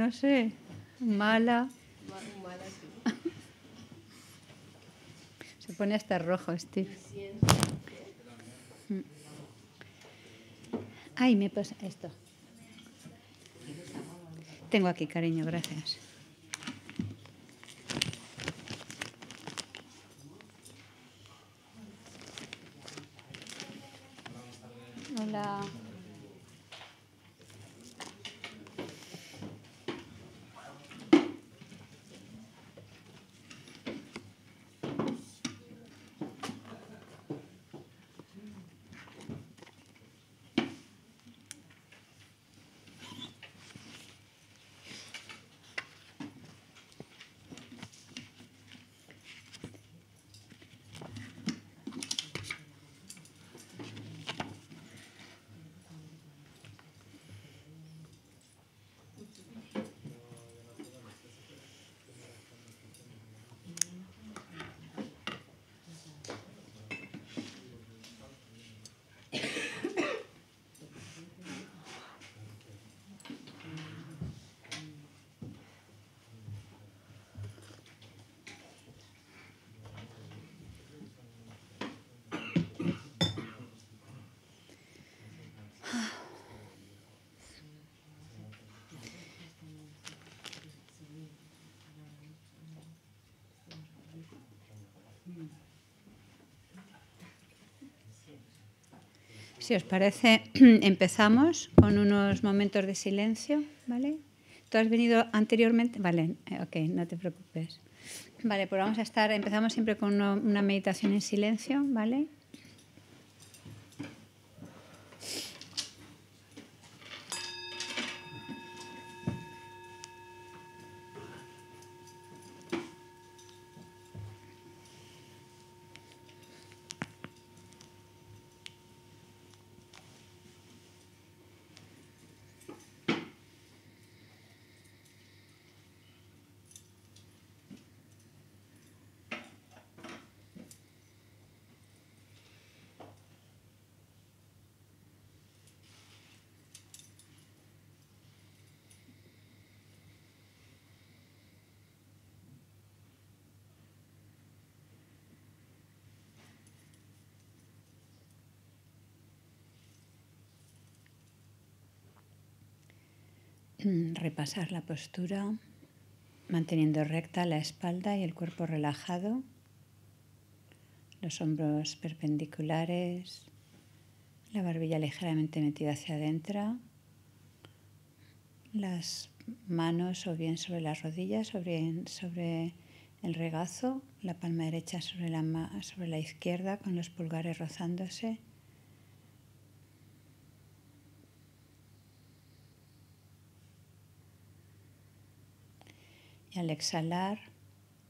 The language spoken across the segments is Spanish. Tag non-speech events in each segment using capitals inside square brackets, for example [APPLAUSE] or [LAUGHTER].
no sé, mala. mala Se pone hasta rojo, Steve. Mm. Ay, me pasa esto. Tengo aquí, cariño, gracias. Hola. Si os parece, [CLEARS THROAT] empezamos con unos momentos de silencio, ¿vale? ¿Tú has venido anteriormente? Vale, eh, ok, no te preocupes. Vale, pues vamos a estar, empezamos siempre con una meditación en silencio, ¿vale? Mm, repasar la postura manteniendo recta la espalda y el cuerpo relajado, los hombros perpendiculares, la barbilla ligeramente metida hacia adentro, las manos o bien sobre las rodillas, o bien sobre el regazo, la palma derecha sobre la, sobre la izquierda con los pulgares rozándose al exhalar,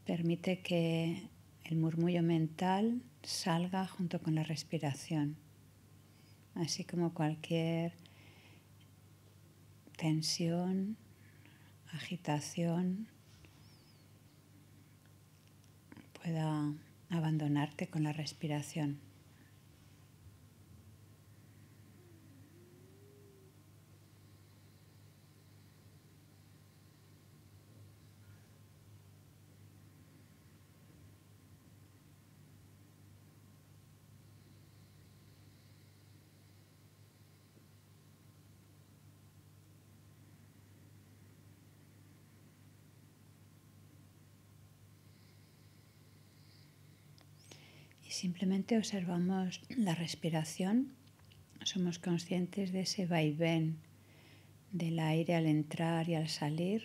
permite que el murmullo mental salga junto con la respiración, así como cualquier tensión, agitación pueda abandonarte con la respiración. Simplemente observamos la respiración, somos conscientes de ese vaivén del aire al entrar y al salir,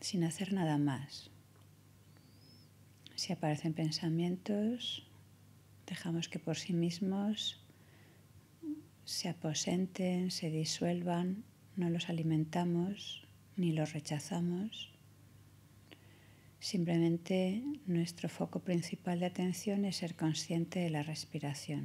sin hacer nada más. Si aparecen pensamientos, dejamos que por sí mismos se aposenten, se disuelvan, no los alimentamos ni los rechazamos. Simplemente nuestro foco principal de atención es ser consciente de la respiración.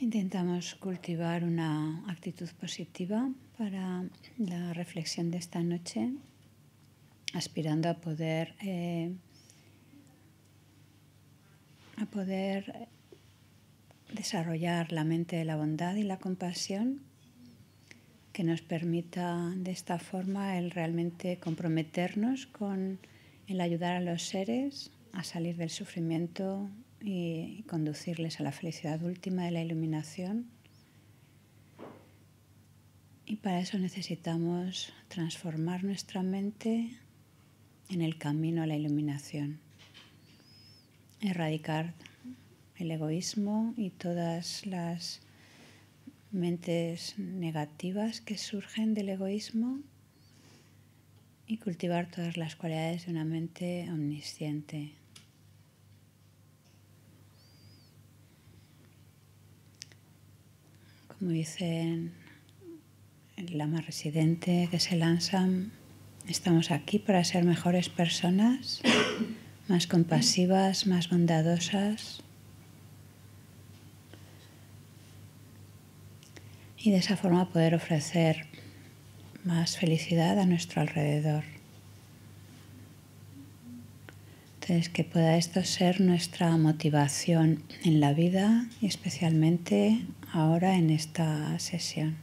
Intentamos cultivar una actitud positiva para la reflexión de esta noche, aspirando a poder, eh, a poder desarrollar la mente de la bondad y la compasión que nos permita de esta forma el realmente comprometernos con el ayudar a los seres a salir del sufrimiento, y conducirles a la felicidad última de la iluminación. Y para eso necesitamos transformar nuestra mente en el camino a la iluminación, erradicar el egoísmo y todas las mentes negativas que surgen del egoísmo y cultivar todas las cualidades de una mente omnisciente, Como dicen el lama residente que se lanzan, estamos aquí para ser mejores personas, más compasivas, más bondadosas. Y de esa forma poder ofrecer más felicidad a nuestro alrededor. Es que pueda esto ser nuestra motivación en la vida y especialmente ahora en esta sesión.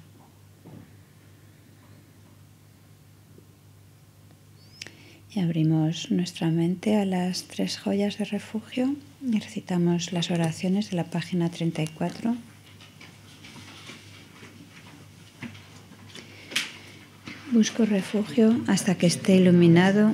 Y abrimos nuestra mente a las tres joyas de refugio y recitamos las oraciones de la página 34. Busco refugio hasta que esté iluminado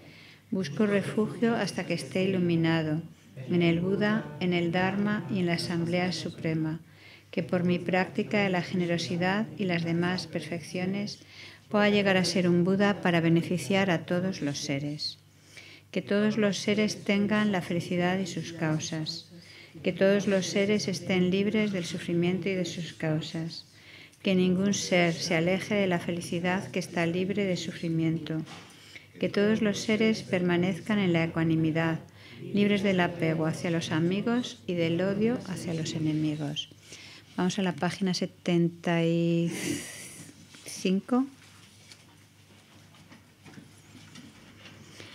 Busco refugio hasta que esté iluminado en el Buda, en el Dharma y en la Asamblea Suprema, que por mi práctica de la generosidad y las demás perfecciones pueda llegar a ser un Buda para beneficiar a todos los seres. Que todos los seres tengan la felicidad y sus causas. Que todos los seres estén libres del sufrimiento y de sus causas. Que ningún ser se aleje de la felicidad que está libre de sufrimiento que todos los seres permanezcan en la ecuanimidad, libres del apego hacia los amigos y del odio hacia los enemigos. Vamos a la página 75.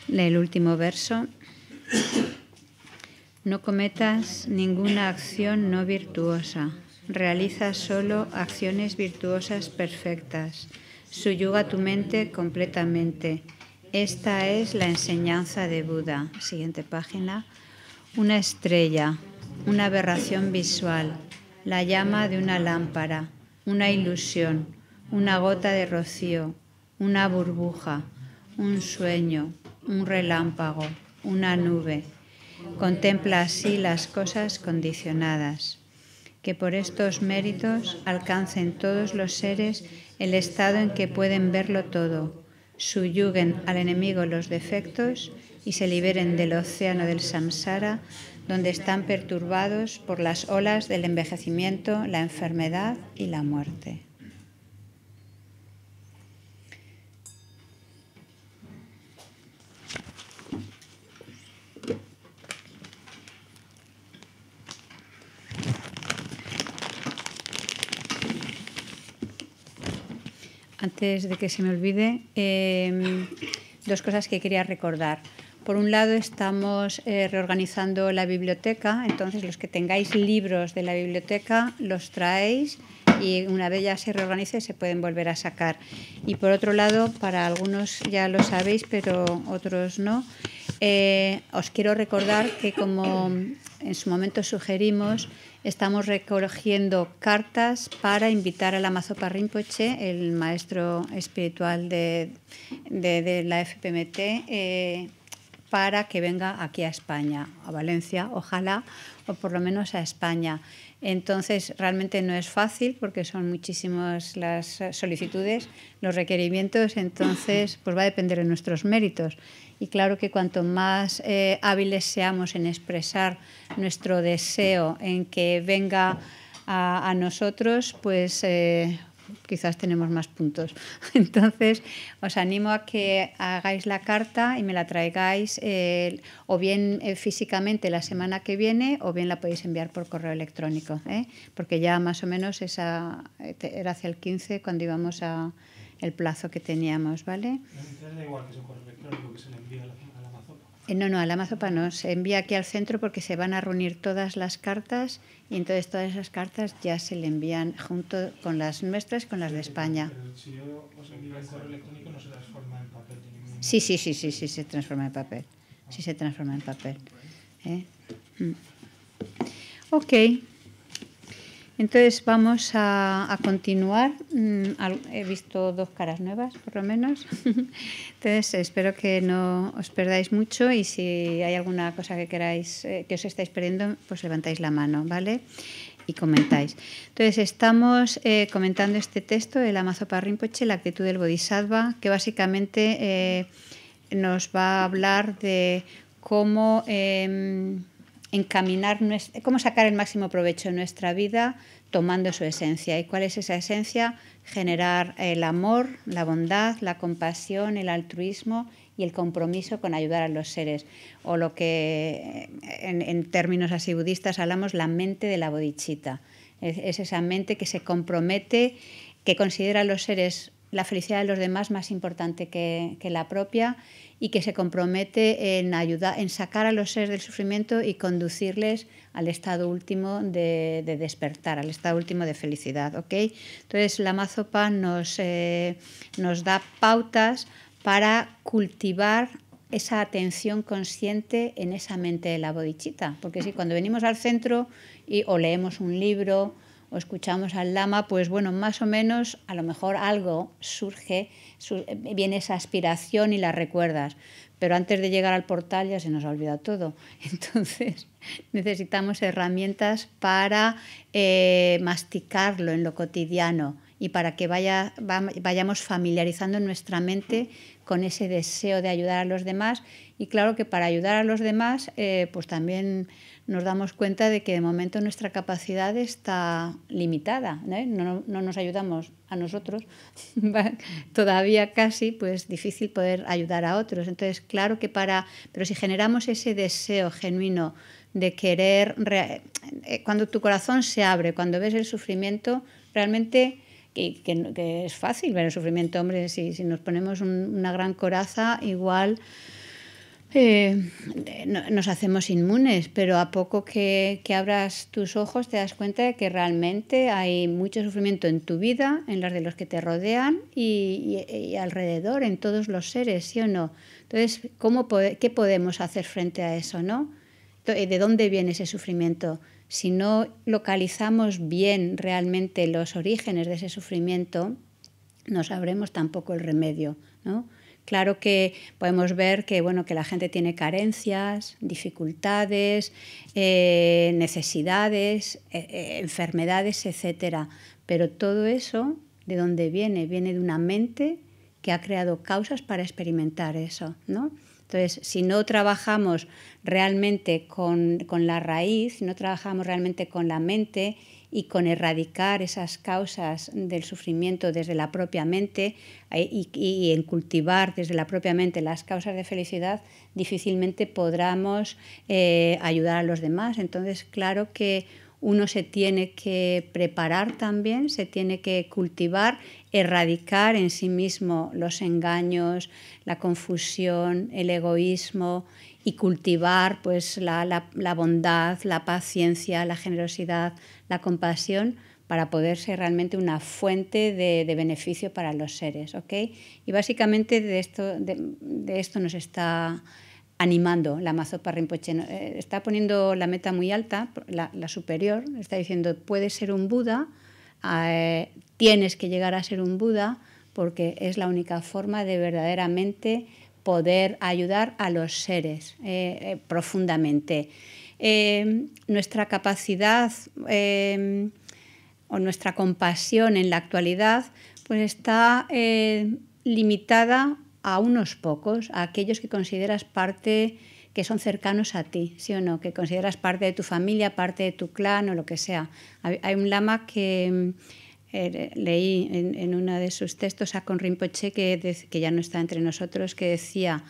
El último verso. No cometas ninguna acción no virtuosa. Realiza solo acciones virtuosas perfectas. Suyuga tu mente completamente esta es la enseñanza de Buda. Siguiente página. Una estrella, una aberración visual, la llama de una lámpara, una ilusión, una gota de rocío, una burbuja, un sueño, un relámpago, una nube. Contempla así las cosas condicionadas. Que por estos méritos alcancen todos los seres el estado en que pueden verlo todo subyuguen al enemigo los defectos y se liberen del océano del samsara, donde están perturbados por las olas del envejecimiento, la enfermedad y la muerte. antes de que se me olvide, em, dos cosas que quería recordar. Por un lado, estamos eh, reorganizando la biblioteca, entonces los que tengáis libros de la biblioteca los traéis y una vez ya se reorganice se pueden volver a sacar. Y por otro lado, para algunos ya lo sabéis, pero otros no, eh, os quiero recordar que como en su momento sugerimos, estamos recogiendo cartas para invitar a la Mazopa el maestro espiritual de, la FPMT, eh, para que venga aquí a España, a Valencia, ojalá, o por lo menos a España. Entonces, realmente no es fácil porque son muchísimas las solicitudes, los requerimientos, entonces, pues va a depender de nuestros méritos. Y claro que cuanto más eh, hábiles seamos en expresar nuestro deseo en que venga a, nosotros, pues eh, quizás tenemos más puntos. [LAUGHS] Entonces, os animo a que hagáis la carta y me la traigáis eh, o bien físicamente la semana que viene o bien la podéis enviar por correo electrónico, porque ya más o menos esa, era hacia el 15 cuando íbamos a, el plazo que teníamos, ¿vale? no, no, a la Mazopa no, se envía aquí al centro porque se van a reunir todas las cartas y entonces todas esas cartas ya se le envían junto con las nuestras con las de España. Sí, sí, sí, sí, sí, se transforma en papel. Sí se transforma en papel. ¿Eh? Mm. Ok. Entonces vamos a, continuar. Mm, he visto dos caras nuevas, por lo menos. [LAUGHS] Entonces espero que no os perdáis mucho y si hay alguna cosa que queráis, eh, que os estáis perdiendo, pues levantáis la mano, ¿vale? Y comentáis. Entonces estamos eh, comentando este texto, el Amazopa Rinpoche, la actitud del Bodhisattva, que básicamente eh, nos va a hablar de cómo em, encaminar, cómo sacar el máximo provecho en nuestra vida tomando su esencia. ¿Y cuál es esa esencia? Generar el amor, la bondad, la compasión, el altruismo y el compromiso con ayudar a los seres, o lo que eh, en, términos así budistas hablamos, la mente de la bodichita. Es, es esa mente que se compromete, que considera a los seres la felicidad de los demás más importante que, la propia y que se compromete en, ayudar, en sacar a los seres del sufrimiento y conducirles al estado último de, despertar, al estado último de felicidad. ¿okay? Entonces, la mazopa eh, nos, da pautas para cultivar esa atención consciente en esa mente de la bodichita. Porque si cuando venimos al centro o leemos un libro o escuchamos al lama, pues bueno, más o menos a lo mejor algo surge, viene esa aspiración y la recuerdas, pero antes de llegar al portal ya se nos ha olvidado todo. [LAUGHS] Entonces necesitamos herramientas para eh, masticarlo en lo cotidiano y para que vaya, vayamos familiarizando nuestra mente con ese deseo de ayudar a los demás. Y claro que para ayudar a los demás, eh, pues también nos damos cuenta de que de momento nuestra capacidad está limitada, ¿eh? no, nos ayudamos a nosotros, [LAUGHS] todavía casi, pues difícil poder ayudar a otros. Entonces, claro que para, pero si generamos ese deseo genuino de querer, eh, cuando tu corazón se abre, cuando ves el sufrimiento, realmente... Que, es fácil ver el sufrimiento, hombre, si, si nos ponemos una gran coraza, igual eh, eh, nos hacemos inmunes, pero a poco que, abras tus ojos te das cuenta de que realmente hay mucho sufrimiento en tu vida, en las de los que te rodean y, alrededor, en todos los seres, ¿sí o no? Entonces, ¿qué podemos hacer frente a eso, no? Eh, ¿De dónde viene ese sufrimiento? Si no localizamos bien realmente los orígenes de ese sufrimiento, no sabremos tampoco el remedio, ¿no? Claro que podemos ver que, bueno, que la gente tiene carencias, dificultades, eh, necesidades, eh, eh, enfermedades, etc. Pero todo eso, ¿de dónde viene? Viene de una mente que ha creado causas para experimentar eso, ¿no? Entonces, si no trabajamos realmente con, con la raíz, si no trabajamos realmente con la mente y con erradicar esas causas del sufrimiento desde la propia mente eh, y, en cultivar desde la propia mente las causas de felicidad, difícilmente podremos eh, ayudar a los demás. Entonces, claro que uno se tiene que preparar también, se tiene que cultivar erradicar en sí mismo los engaños, la confusión, el egoísmo y cultivar pues, la, bondad, la paciencia, la generosidad, la compasión para poder ser realmente una fuente de, beneficio para los seres. Y básicamente de esto, nos está animando la Mazopa Rinpoche. Eh, está poniendo la meta muy alta, la, la superior, está diciendo, puede ser un Buda, eh, tienes que llegar a ser un Buda porque es la única forma de verdaderamente poder ayudar a los seres eh, eh, profundamente. nuestra capacidad o nuestra compasión en la actualidad pues está limitada a unos pocos, a aquellos que consideras parte que son cercanos a ti, ¿sí o no? Que consideras parte de tu familia, parte de tu clan o lo que sea. Hay un lama que mm, er, leí en, uno de sus textos a Con Rinpoche, que, que ya no está entre nosotros, que decía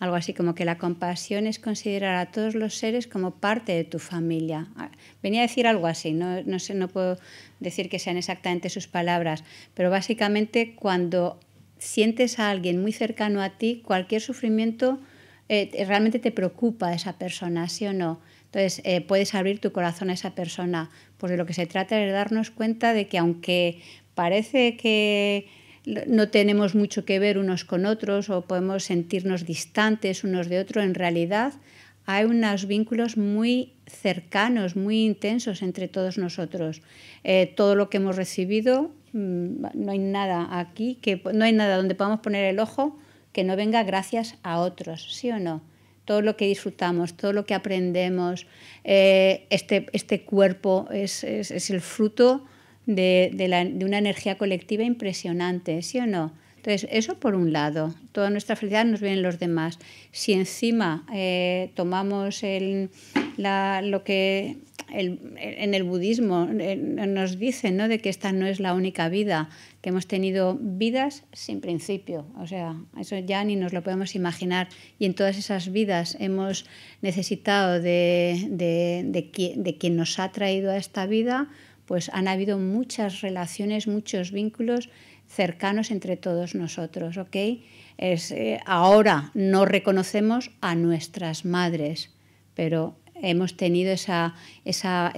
algo así como que la compasión es considerar a todos los seres como parte de tu familia. Ah, venía a decir algo así, no, no, sé, no puedo decir que sean exactamente sus palabras, pero básicamente cuando sientes a alguien muy cercano a ti, cualquier sufrimiento eh, realmente te preocupa esa persona, sí o no. Entonces, eh, puedes abrir tu corazón a esa persona. ...porque de lo que se trata es darnos cuenta de que aunque parece que no tenemos mucho que ver unos con otros o podemos sentirnos distantes unos de otros, en realidad hay unos vínculos muy cercanos, muy intensos entre todos nosotros. Eh, todo lo que hemos recibido, mm, no hay nada aquí, que, no hay nada donde podamos poner el ojo que no venga gracias a otros, ¿sí o no? Todo lo que disfrutamos, todo lo que aprendemos, eh, este, este, cuerpo es, el fruto de, una energía colectiva impresionante, ¿sí o no? Entonces, eso por un lado, toda nuestra felicidad nos viene en los demás. Si encima eh, tomamos el, la, lo que en el budismo nos dicen ¿no? de que esta no es la única vida, que hemos tenido vidas sin principio. O sea, eso ya ni nos lo podemos imaginar. Y en todas esas vidas hemos necesitado de, de, quien, nos ha traído a esta vida, pues han habido muchas relaciones, muchos vínculos cercanos entre todos nosotros. Es, eh, ahora no reconocemos a nuestras madres, pero hemos tenido esa, esa,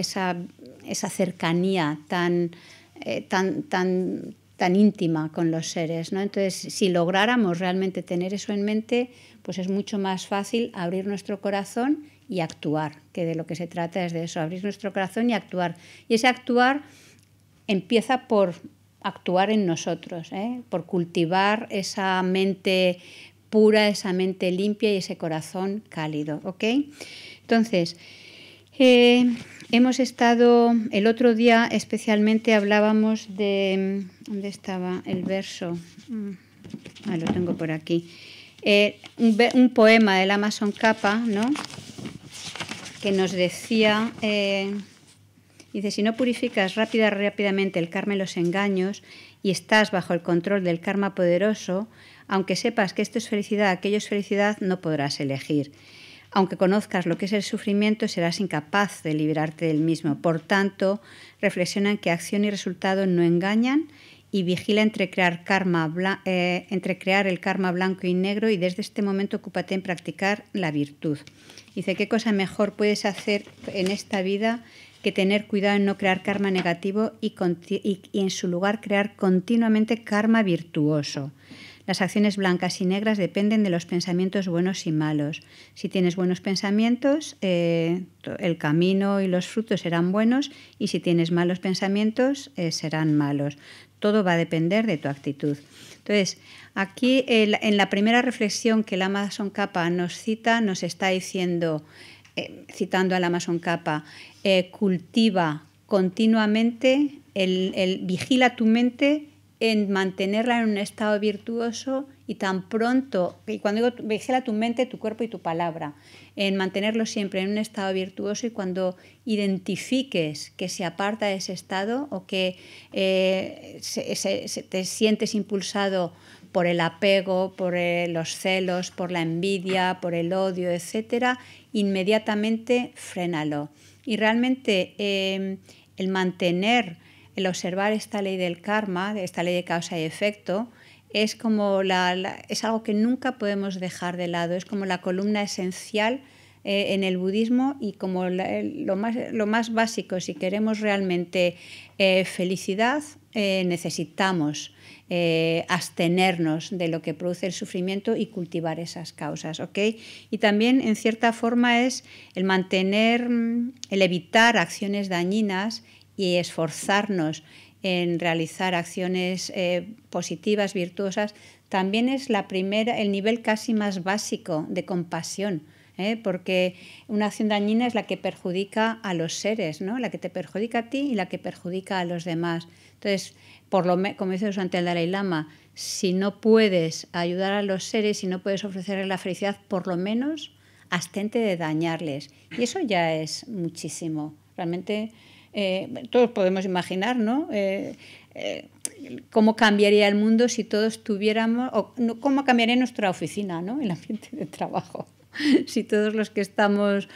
cercanía tan, eh, tan, tan, tan íntima con los seres. ¿no? Entonces, si lográramos realmente tener eso en mente, pues es mucho más fácil abrir nuestro corazón y actuar, que de lo que se trata es de eso, abrir nuestro corazón y actuar. Y ese actuar empieza por actuar en nosotros, ¿eh? por cultivar esa mente pura, esa mente limpia y ese corazón cálido. ¿ok?, entonces, eh, hemos estado, el otro día especialmente hablábamos de, ¿dónde estaba el verso? Mm, ah, lo tengo por aquí. Eh, un, poema del Amazon Capa, ¿no? Que nos decía... Eh, dice, si no purificas rápida, rápidamente el karma y los engaños y estás bajo el control del karma poderoso, aunque sepas que esto es felicidad, aquello es felicidad, no podrás elegir. Aunque conozcas lo que es el sufrimiento, serás incapaz de liberarte del mismo. Por tanto, reflexiona en que acción y resultado no engañan y vigila entre crear, karma, eh, entre crear el karma blanco y negro y desde este momento ocúpate en practicar la virtud. Dice, ¿qué cosa mejor puedes hacer en esta vida que tener cuidado en no crear karma negativo y en su lugar crear continuamente karma virtuoso? Las acciones blancas y negras dependen de los pensamientos buenos y malos. Si tienes buenos pensamientos, eh, el camino y los frutos serán buenos y si tienes malos pensamientos, eh, serán malos. Todo va a depender de tu actitud. Entonces, aquí en la primera reflexión que la Amazon Kappa nos cita, nos está diciendo, eh, citando a la Amazon Kappa, cultiva continuamente, vigila tu mente en mantenerla en un estado virtuoso y tan pronto, y cuando digo vigila tu mente, tu cuerpo y tu palabra, en mantenerlo siempre en un estado virtuoso y cuando identifiques que se aparta de ese estado o que eh, te sientes impulsado por el apego, por eh, los celos, por la envidia, por el odio, etcétera, inmediatamente frénalo. Y realmente eh, el mantener el observar esta ley del karma, esta ley de causa y efecto, es como la, es algo que nunca podemos dejar de lado, es como la columna esencial eh, en el budismo y como lo, más, lo, más, básico, si queremos realmente eh, felicidad, eh, necesitamos abstenernos de lo que produce el sufrimiento y cultivar esas causas. Y también, en cierta forma, es el mantener, mm, el evitar acciones dañinas y esforzarnos en realizar acciones eh, positivas, virtuosas, también es la primera, el nivel casi más básico de compasión, ¿eh? porque una acción dañina es la que perjudica a los seres, ¿no? la que te perjudica a ti y la que perjudica a los demás. Entonces, por lo como dice ante el Dalai Lama, si no puedes ayudar a los seres, si no puedes ofrecerles la felicidad, por lo menos abstente de dañarles. Y eso ya es muchísimo. Realmente eh, todos podemos imaginar, eh, eh, cómo cambiaría el mundo si todos tuviéramos, o cómo cambiaría nuestra oficina, ¿no? El ambiente de trabajo. [LAUGHS] si todos los que estamos,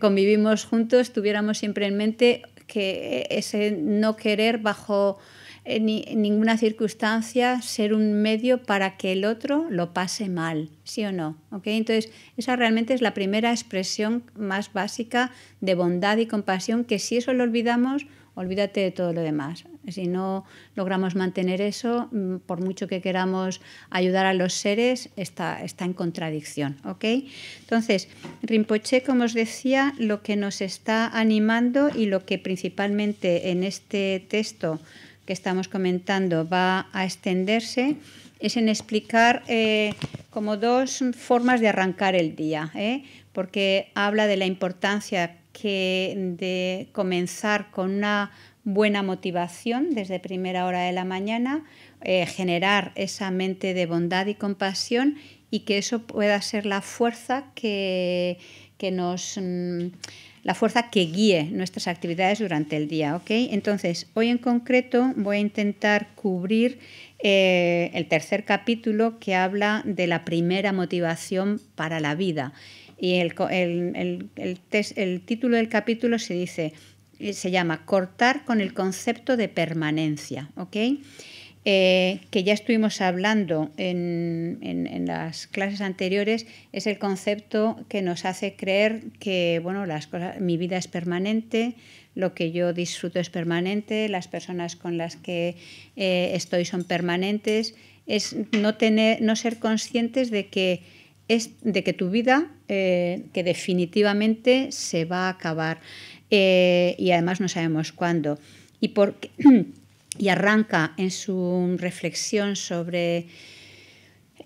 convivimos juntos, tuviéramos siempre en mente que ese no querer bajo en, ninguna circunstancia ser un medio para que el otro lo pase mal, ¿sí o no? Entonces, esa realmente es la primera expresión más básica de bondad y compasión, que si eso lo olvidamos, olvídate de todo lo demás. Si no logramos mantener eso, mm, por mucho que queramos ayudar a los seres, está, está en contradicción. ¿okay? Entonces, Rinpoche, como os decía, lo que nos está animando y lo que principalmente en este texto que estamos comentando va a extenderse es en explicar eh, como dos formas de arrancar el día, ¿eh? porque habla de la importancia que de comenzar con una buena motivación desde primera hora de la mañana, eh, generar esa mente de bondad y compasión y que eso pueda ser la fuerza que, nos... Mm, la fuerza que guíe nuestras actividades durante el día. Entonces, hoy en concreto voy a intentar cubrir eh, el tercer capítulo que habla de la primera motivación para la vida. Y el, el título del capítulo se dice, eh, se llama Cortar con el concepto de permanencia. Eh, que ya estuvimos hablando en, las clases anteriores es el concepto que nos hace creer que bueno, las cosas, mi vida es permanente, lo que yo disfruto es permanente, las personas con las que eh, estoy son permanentes, es no, tener, no ser conscientes de que, es, de que tu vida, eh, que definitivamente se va a acabar y además no sabemos cuándo. Y por [CLEARS THROAT] y arranca en su reflexión sobre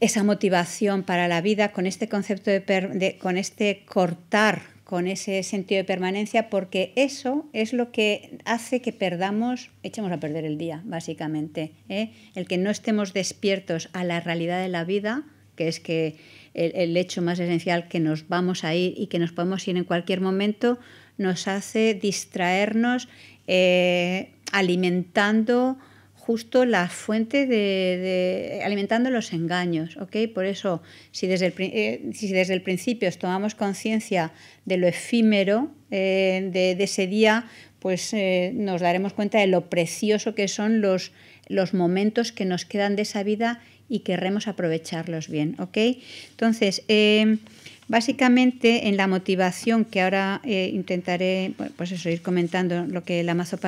esa motivación para la vida con este concepto de, con este cortar con ese sentido de permanencia porque eso es lo que hace que perdamos, echemos a perder el día, básicamente. ¿eh? El que no estemos despiertos a la realidad de la vida, que es que el, hecho más esencial que nos vamos a ir y que nos podemos ir en cualquier momento, nos hace distraernos, eh, alimentando justo la fuente de, alimentando los engaños, ¿ok? Por eso, si desde el, eh, si desde el principio tomamos conciencia de lo efímero eh, de, ese día, pues eh, nos daremos cuenta de lo precioso que son los, los momentos que nos quedan de esa vida y querremos aprovecharlos bien, ¿ok? Entonces, Básicamente, en la motivación que ahora eh, intentaré pues eso, ir comentando lo que la Mazo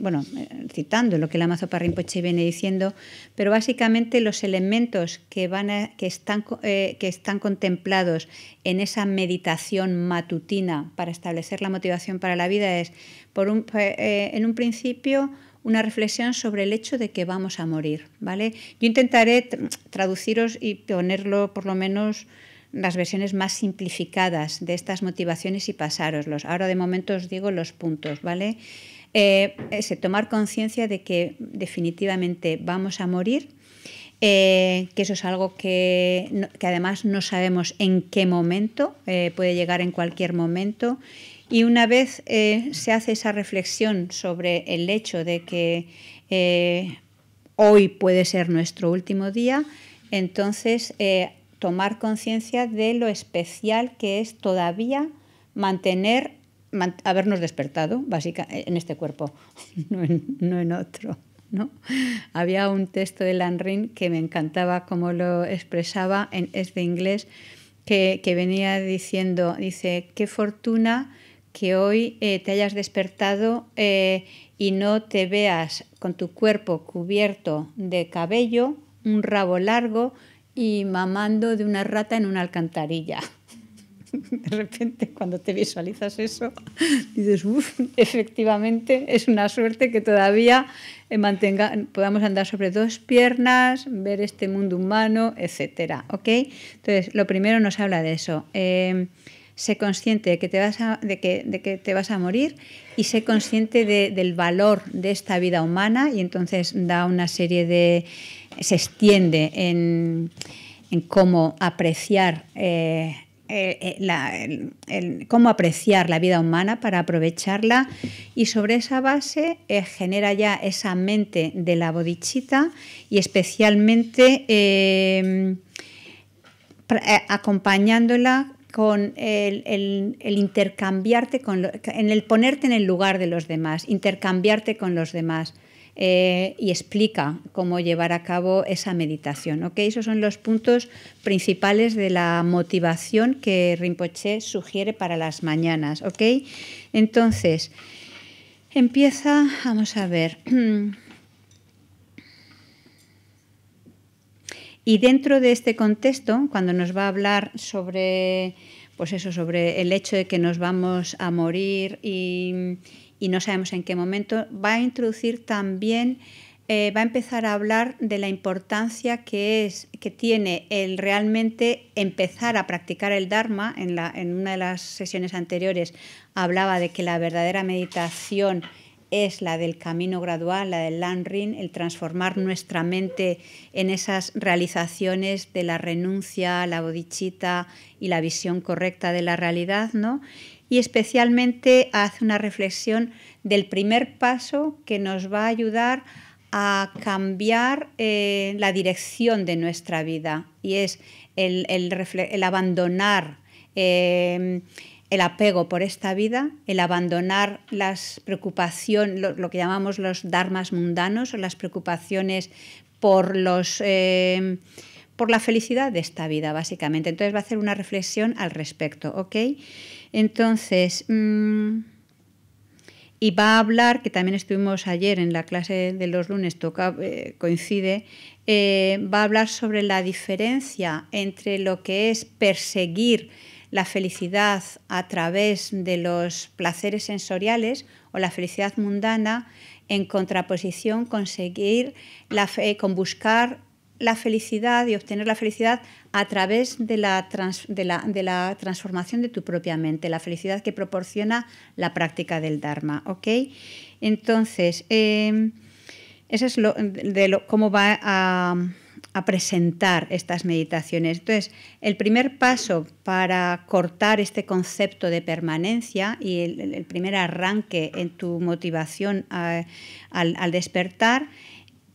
bueno, eh, citando lo que la Mazopa viene diciendo, pero básicamente los elementos que, van eh, que, están, contemplados en esa meditación matutina para establecer la motivación para la vida es, por un, en un principio, una reflexión sobre el hecho de que vamos a morir, ¿vale? Yo intentaré traduciros y ponerlo por lo menos las versiones más simplificadas de estas motivaciones y pasároslos. Ahora de momento os digo los puntos, ¿vale? Eh, ese, tomar conciencia de que definitivamente vamos a morir, eh, que eso es algo que, que, además no sabemos en qué momento, eh, puede llegar en cualquier momento. Y una vez se hace esa reflexión sobre el hecho de que hoy puede ser nuestro último día, entonces tomar conciencia de lo especial que es todavía mantener, habernos despertado, básica, en este cuerpo, [LAUGHS] no en, otro. Había un texto de Lanrin que me encantaba cómo lo expresaba, en, es de inglés, que, venía diciendo, dice, qué fortuna que hoy eh, te hayas despertado eh, y no te veas con tu cuerpo cubierto de cabello, un rabo largo y mamando de una rata en una alcantarilla. [LAUGHS] De repente, cuando te visualizas eso, dices, uff, efectivamente es una suerte que todavía eh, mantenga, podamos andar sobre dos piernas, ver este mundo humano, etcétera, Entonces, lo primero nos habla de eso. Em, sé consciente de que te vas a, de de que te vas a morir y sé consciente del valor de esta vida humana y entonces da una serie de se extiende en, cómo apreciar. Eh, eh, la, cómo apreciar la vida humana para aprovecharla y sobre esa base eh, genera ya esa mente de la bodichita y especialmente acompañándola con el, intercambiarte, con en el ponerte en el lugar de los demás, intercambiarte con los demás. Eh, y explica cómo llevar a cabo esa meditación. Esos son los puntos principales de la motivación que Rinpoche sugiere para las mañanas. Entonces, empieza, vamos a ver. [CLEARS THROAT] Y dentro de este contexto, cuando nos va a hablar sobre, pues eso, sobre el hecho de que nos vamos a morir y, y no sabemos en qué momento, va a introducir también, eh, va a empezar a hablar de la importancia que, es, que tiene el realmente empezar a practicar el Dharma. En, la, en una de las sesiones anteriores hablaba de que la verdadera meditación es la del camino gradual, la del Landrin, el transformar nuestra mente en esas realizaciones de la renuncia, la bodichita y la visión correcta de la realidad, ¿no? y especialmente hace una reflexión del primer paso que nos va a ayudar a cambiar eh, la dirección de nuestra vida y es el, abandonar em, el apego por esta vida, el abandonar las preocupaciones, lo, que llamamos los dharmas mundanos o las preocupaciones por los... Em, por la felicidad de esta vida, básicamente. Entonces va a hacer una reflexión al respecto, ¿ok? Entonces, mm, y va a hablar, que también estuvimos ayer en la clase de los lunes, toca, eh, coincide, eh, va a hablar sobre la diferencia entre lo que es perseguir la felicidad a través de los placeres sensoriales o la felicidad mundana en contraposición conseguir con buscar la felicidad y obtener la felicidad a través de la, de, la, transformación de tu propia mente, la felicidad que proporciona la práctica del Dharma. Entonces, em, eso es lo, cómo va a, presentar estas meditaciones. Entonces, el primer paso para cortar este concepto de permanencia y el, primer arranque en tu motivación al, despertar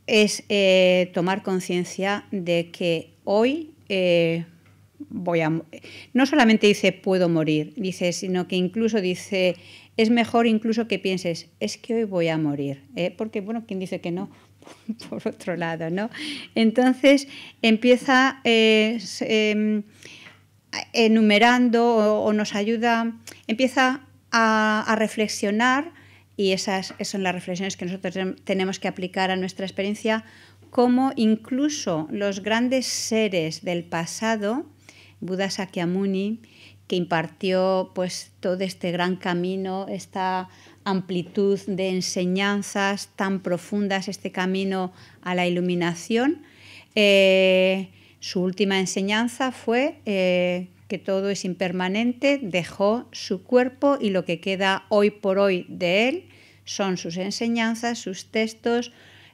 es eh, tomar conciencia de que hoy eh, no solamente dice puedo morir, dice, sino que incluso dice, es mejor incluso que pienses, es que hoy voy a morir, ¿eh? porque bueno, ¿quién dice que no? [LAUGHS] Por otro lado, ¿no? Entonces empieza eh, em, enumerando o, nos ayuda, empieza a, reflexionar, y esas son las reflexiones que nosotros tenemos que aplicar a nuestra experiencia, como incluso los grandes seres del pasado, Buda Sakyamuni, que impartió pues todo este gran camino, esta amplitud de enseñanzas tan profundas, este camino a la iluminación. Eh, su última enseñanza fue eh, que todo es impermanente, dejó su cuerpo y lo que queda hoy por hoy de él son sus enseñanzas, sus textos,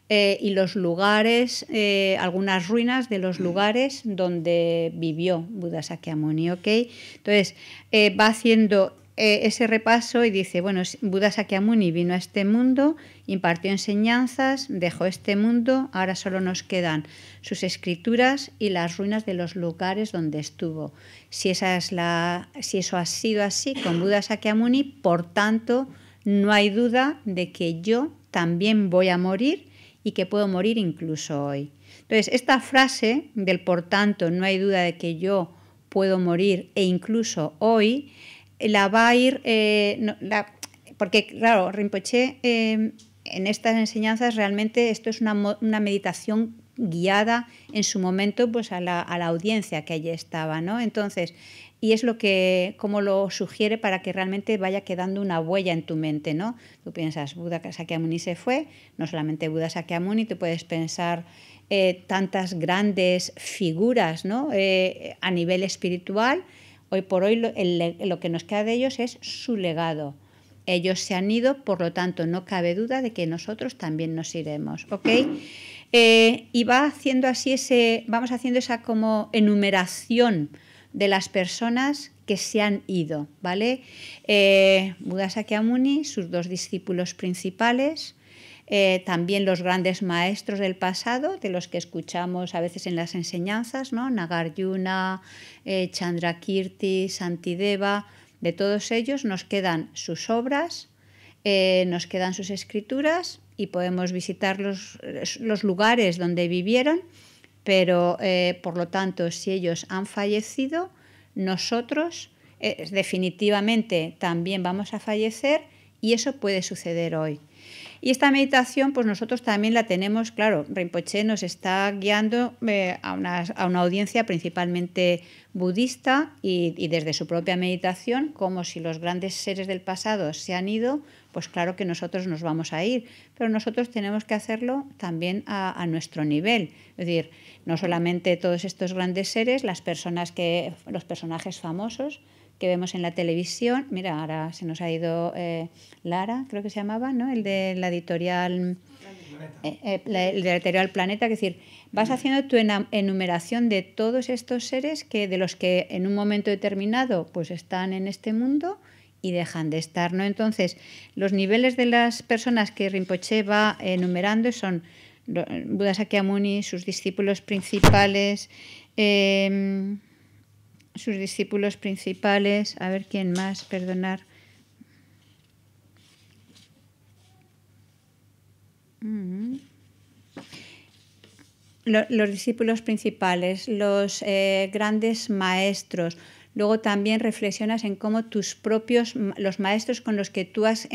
eh, y los lugares, eh, algunas ruinas de los mm. lugares donde vivió Buda Sakyamuni. ¿okay? Entonces, eh, va haciendo ese repaso y dice, bueno, Buda Sakyamuni vino a este mundo, impartió enseñanzas, dejó este mundo, ahora solo nos quedan sus escrituras y las ruinas de los lugares donde estuvo. Si, esa es la, si eso ha sido así con Buda Sakyamuni, por tanto, no hay duda de que yo también voy a morir y que puedo morir incluso hoy. Entonces, esta frase del por tanto, no hay duda de que yo puedo morir e incluso hoy, la va a ir, eh, porque claro, Rinpoche eh, en estas enseñanzas realmente esto es una, meditación guiada en su momento pues a la, a la audiencia que allí estaba, ¿no? Entonces, y es lo que, como lo sugiere para que realmente vaya quedando una huella en tu mente, ¿no? Tú piensas, Buda Sakyamuni se fue, no solamente Buda Sakyamuni, tú puedes pensar eh, tantas grandes figuras, ¿no? Eh, a nivel espiritual, hoy por hoy lo, que nos queda de ellos es su legado. Ellos se han ido, por lo tanto, no cabe duda de que nosotros también nos iremos, ¿ok? Eh, y va haciendo así ese, vamos haciendo esa como enumeración de las personas que se han ido, ¿vale? Eh, sus dos discípulos principales, eh, también los grandes maestros del pasado, de los que escuchamos a veces en las enseñanzas, ¿no? Nagarjuna, eh, Chandrakirti, Santideva, de todos ellos nos quedan sus obras, eh, nos quedan sus escrituras y podemos visitar los, los lugares donde vivieron pero eh, por lo tanto, si ellos han fallecido, nosotros eh, definitivamente también vamos a fallecer y eso puede suceder hoy. Y esta meditación, pues nosotros también la tenemos, claro, Rinpoche nos está guiando eh, a, una, audiencia principalmente budista y, desde su propia meditación, como si los grandes seres del pasado se han ido, pues claro que nosotros nos vamos a ir, pero nosotros tenemos que hacerlo también a, a, nuestro nivel. Es decir, no solamente todos estos grandes seres, las personas que, los personajes famosos, que vemos en la televisión. Mira, ahora se nos ha ido eh, Lara, creo que se llamaba, ¿no? El de la editorial. Eh, eh, el de la editorial Planeta, es decir, vas haciendo tu enumeración de todos estos seres que de los que en un momento determinado pues están en este mundo y dejan de estar, ¿no? Entonces, los niveles de las personas que Rinpoche va enumerando son Buda Sakyamuni, sus discípulos principales, sus discípulos principales, a ver quién más, perdonar. Mm. Los discípulos principales, los eh, grandes maestros. Luego también reflexionas en cómo tus propios, los maestros con los que tú has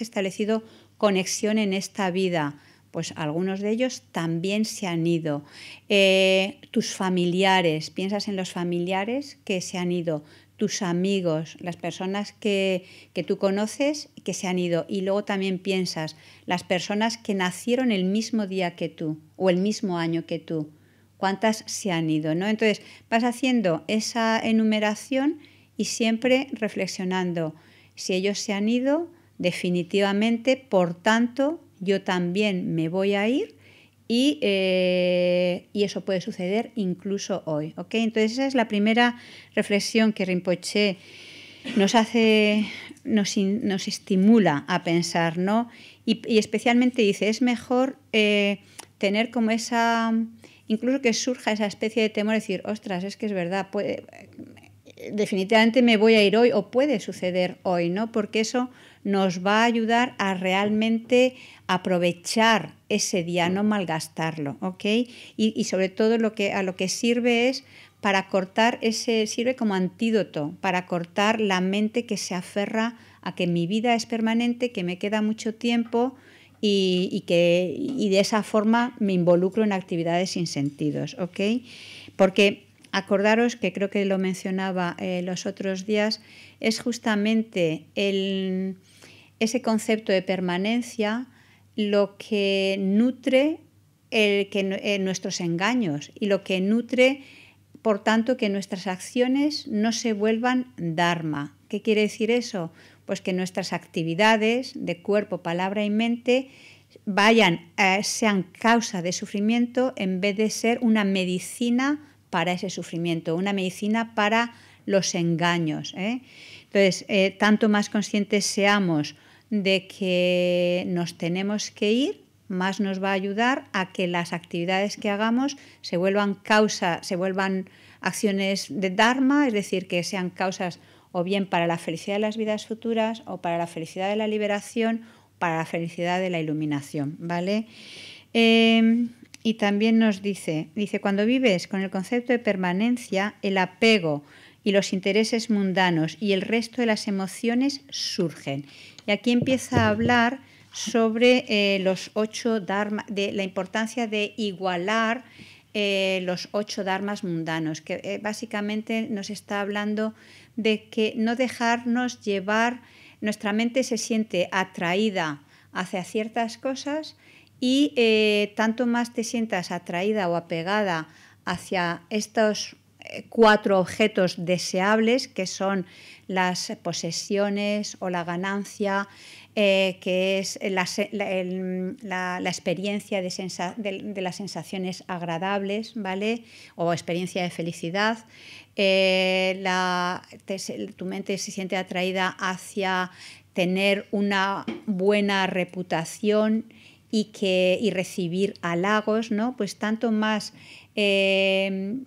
establecido conexión en esta vida, pues algunos de ellos también se han ido. Eh, tus familiares, piensas en los familiares que se han ido, tus amigos, las personas que, que tú conoces que se han ido. Y luego también piensas las personas que nacieron el mismo día que tú o el mismo año que tú. ¿Cuántas se han ido? ¿no? Entonces vas haciendo esa enumeración y siempre reflexionando si ellos se han ido definitivamente, por tanto, yo también me voy a ir eh, y, eso puede suceder incluso hoy. okay Entonces esa es la primera reflexión que Rinpoche nos hace, nos, estimula a pensar, ¿no? Y, especialmente dice, es mejor eh, tener como esa, incluso que surja esa especie de temor, decir, ostras, es que es verdad, puede, definitivamente me voy a ir hoy o puede suceder hoy, ¿no? Porque eso nos va a ayudar a realmente aprovechar ese día, no malgastarlo, ¿ok? Y, sobre todo lo que, a lo que sirve es para cortar ese, sirve como antídoto, para cortar la mente que se aferra a que mi vida es permanente, que me queda mucho tiempo y, que, de esa forma me involucro en actividades sin sentidos, ¿ok? Porque acordaros que creo que lo mencionaba eh, los otros días, es justamente el ese concepto de permanencia lo que nutre el que, eh, nuestros engaños y lo que nutre, por tanto, que nuestras acciones no se vuelvan dharma. ¿Qué quiere decir eso? Pues que nuestras actividades de cuerpo, palabra y mente vayan, eh, sean causa de sufrimiento en vez de ser una medicina para ese sufrimiento, una medicina para los engaños. ¿eh? Entonces, eh, tanto más conscientes seamos de que nos tenemos que ir, más nos va a ayudar a que las actividades que hagamos se vuelvan causa, se vuelvan acciones de Dharma, es decir, que sean causas o bien para la felicidad de las vidas futuras o para la felicidad de la liberación, para la felicidad de la iluminación, ¿vale? Em, y también nos dice, dice, cuando vives con el concepto de permanencia, el apego y los intereses mundanos y el resto de las emociones surgen. Y aquí empieza a hablar sobre eh, los ocho de la importancia de igualar eh, los ocho dharmas mundanos, que eh, básicamente nos está hablando de que no dejarnos llevar, nuestra mente se siente atraída hacia ciertas cosas y tanto más te sientas atraída o apegada hacia estos cuatro objetos deseables, que son las posesiones o la ganancia, eh, que es la, experiencia de, de, las sensaciones agradables, ¿vale? O experiencia de felicidad. Eh, tu mente se siente atraída hacia tener una buena reputación y, que, y recibir halagos, ¿no? Pues tanto más Em,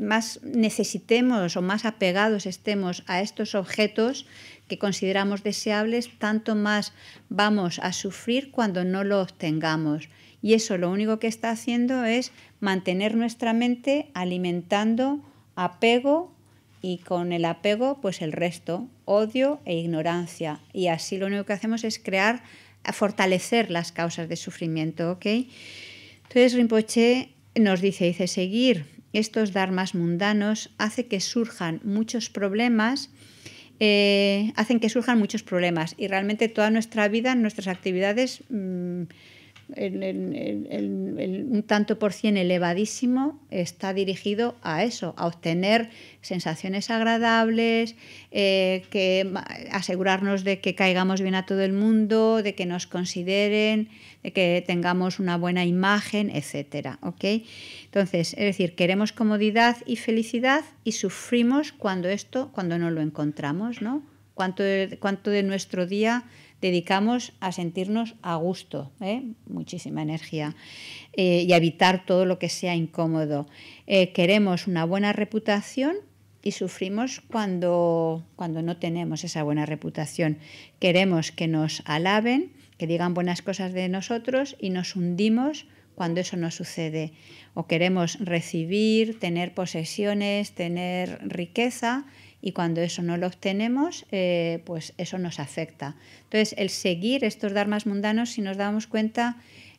más necesitemos o más apegados estemos a estos objetos que consideramos deseables, tanto más vamos a sufrir cuando no lo obtengamos. Y eso lo único que está haciendo es mantener nuestra mente alimentando apego y con el apego pues el resto, odio e ignorancia. Y así lo único que hacemos es crear, fortalecer las causas de sufrimiento. Entonces Rinpoche nos dice, dice, seguir estos dharmas mundanos hace que surjan muchos problemas, eh, hacen que surjan muchos problemas y realmente toda nuestra vida, nuestras actividades mm, un tanto por cien elevadísimo está dirigido a eso, a obtener sensaciones agradables, eh, que asegurarnos de que caigamos bien a todo el mundo, de que nos consideren, de que tengamos una buena imagen, etc. Entonces, es decir, queremos comodidad y felicidad y sufrimos cuando esto, cuando no lo encontramos, ¿no? cuánto de nuestro día dedicamos a sentirnos a gusto, ¿eh? muchísima energía, eh, y a evitar todo lo que sea incómodo. Eh, queremos una buena reputación y sufrimos cuando, cuando no tenemos esa buena reputación. Queremos que nos alaben, que digan buenas cosas de nosotros y nos hundimos cuando eso no sucede. O queremos recibir, tener posesiones, tener riqueza y cuando eso no lo obtenemos, eh, pues eso nos afecta. Entonces, el seguir estos dharmas mundanos, si nos damos cuenta,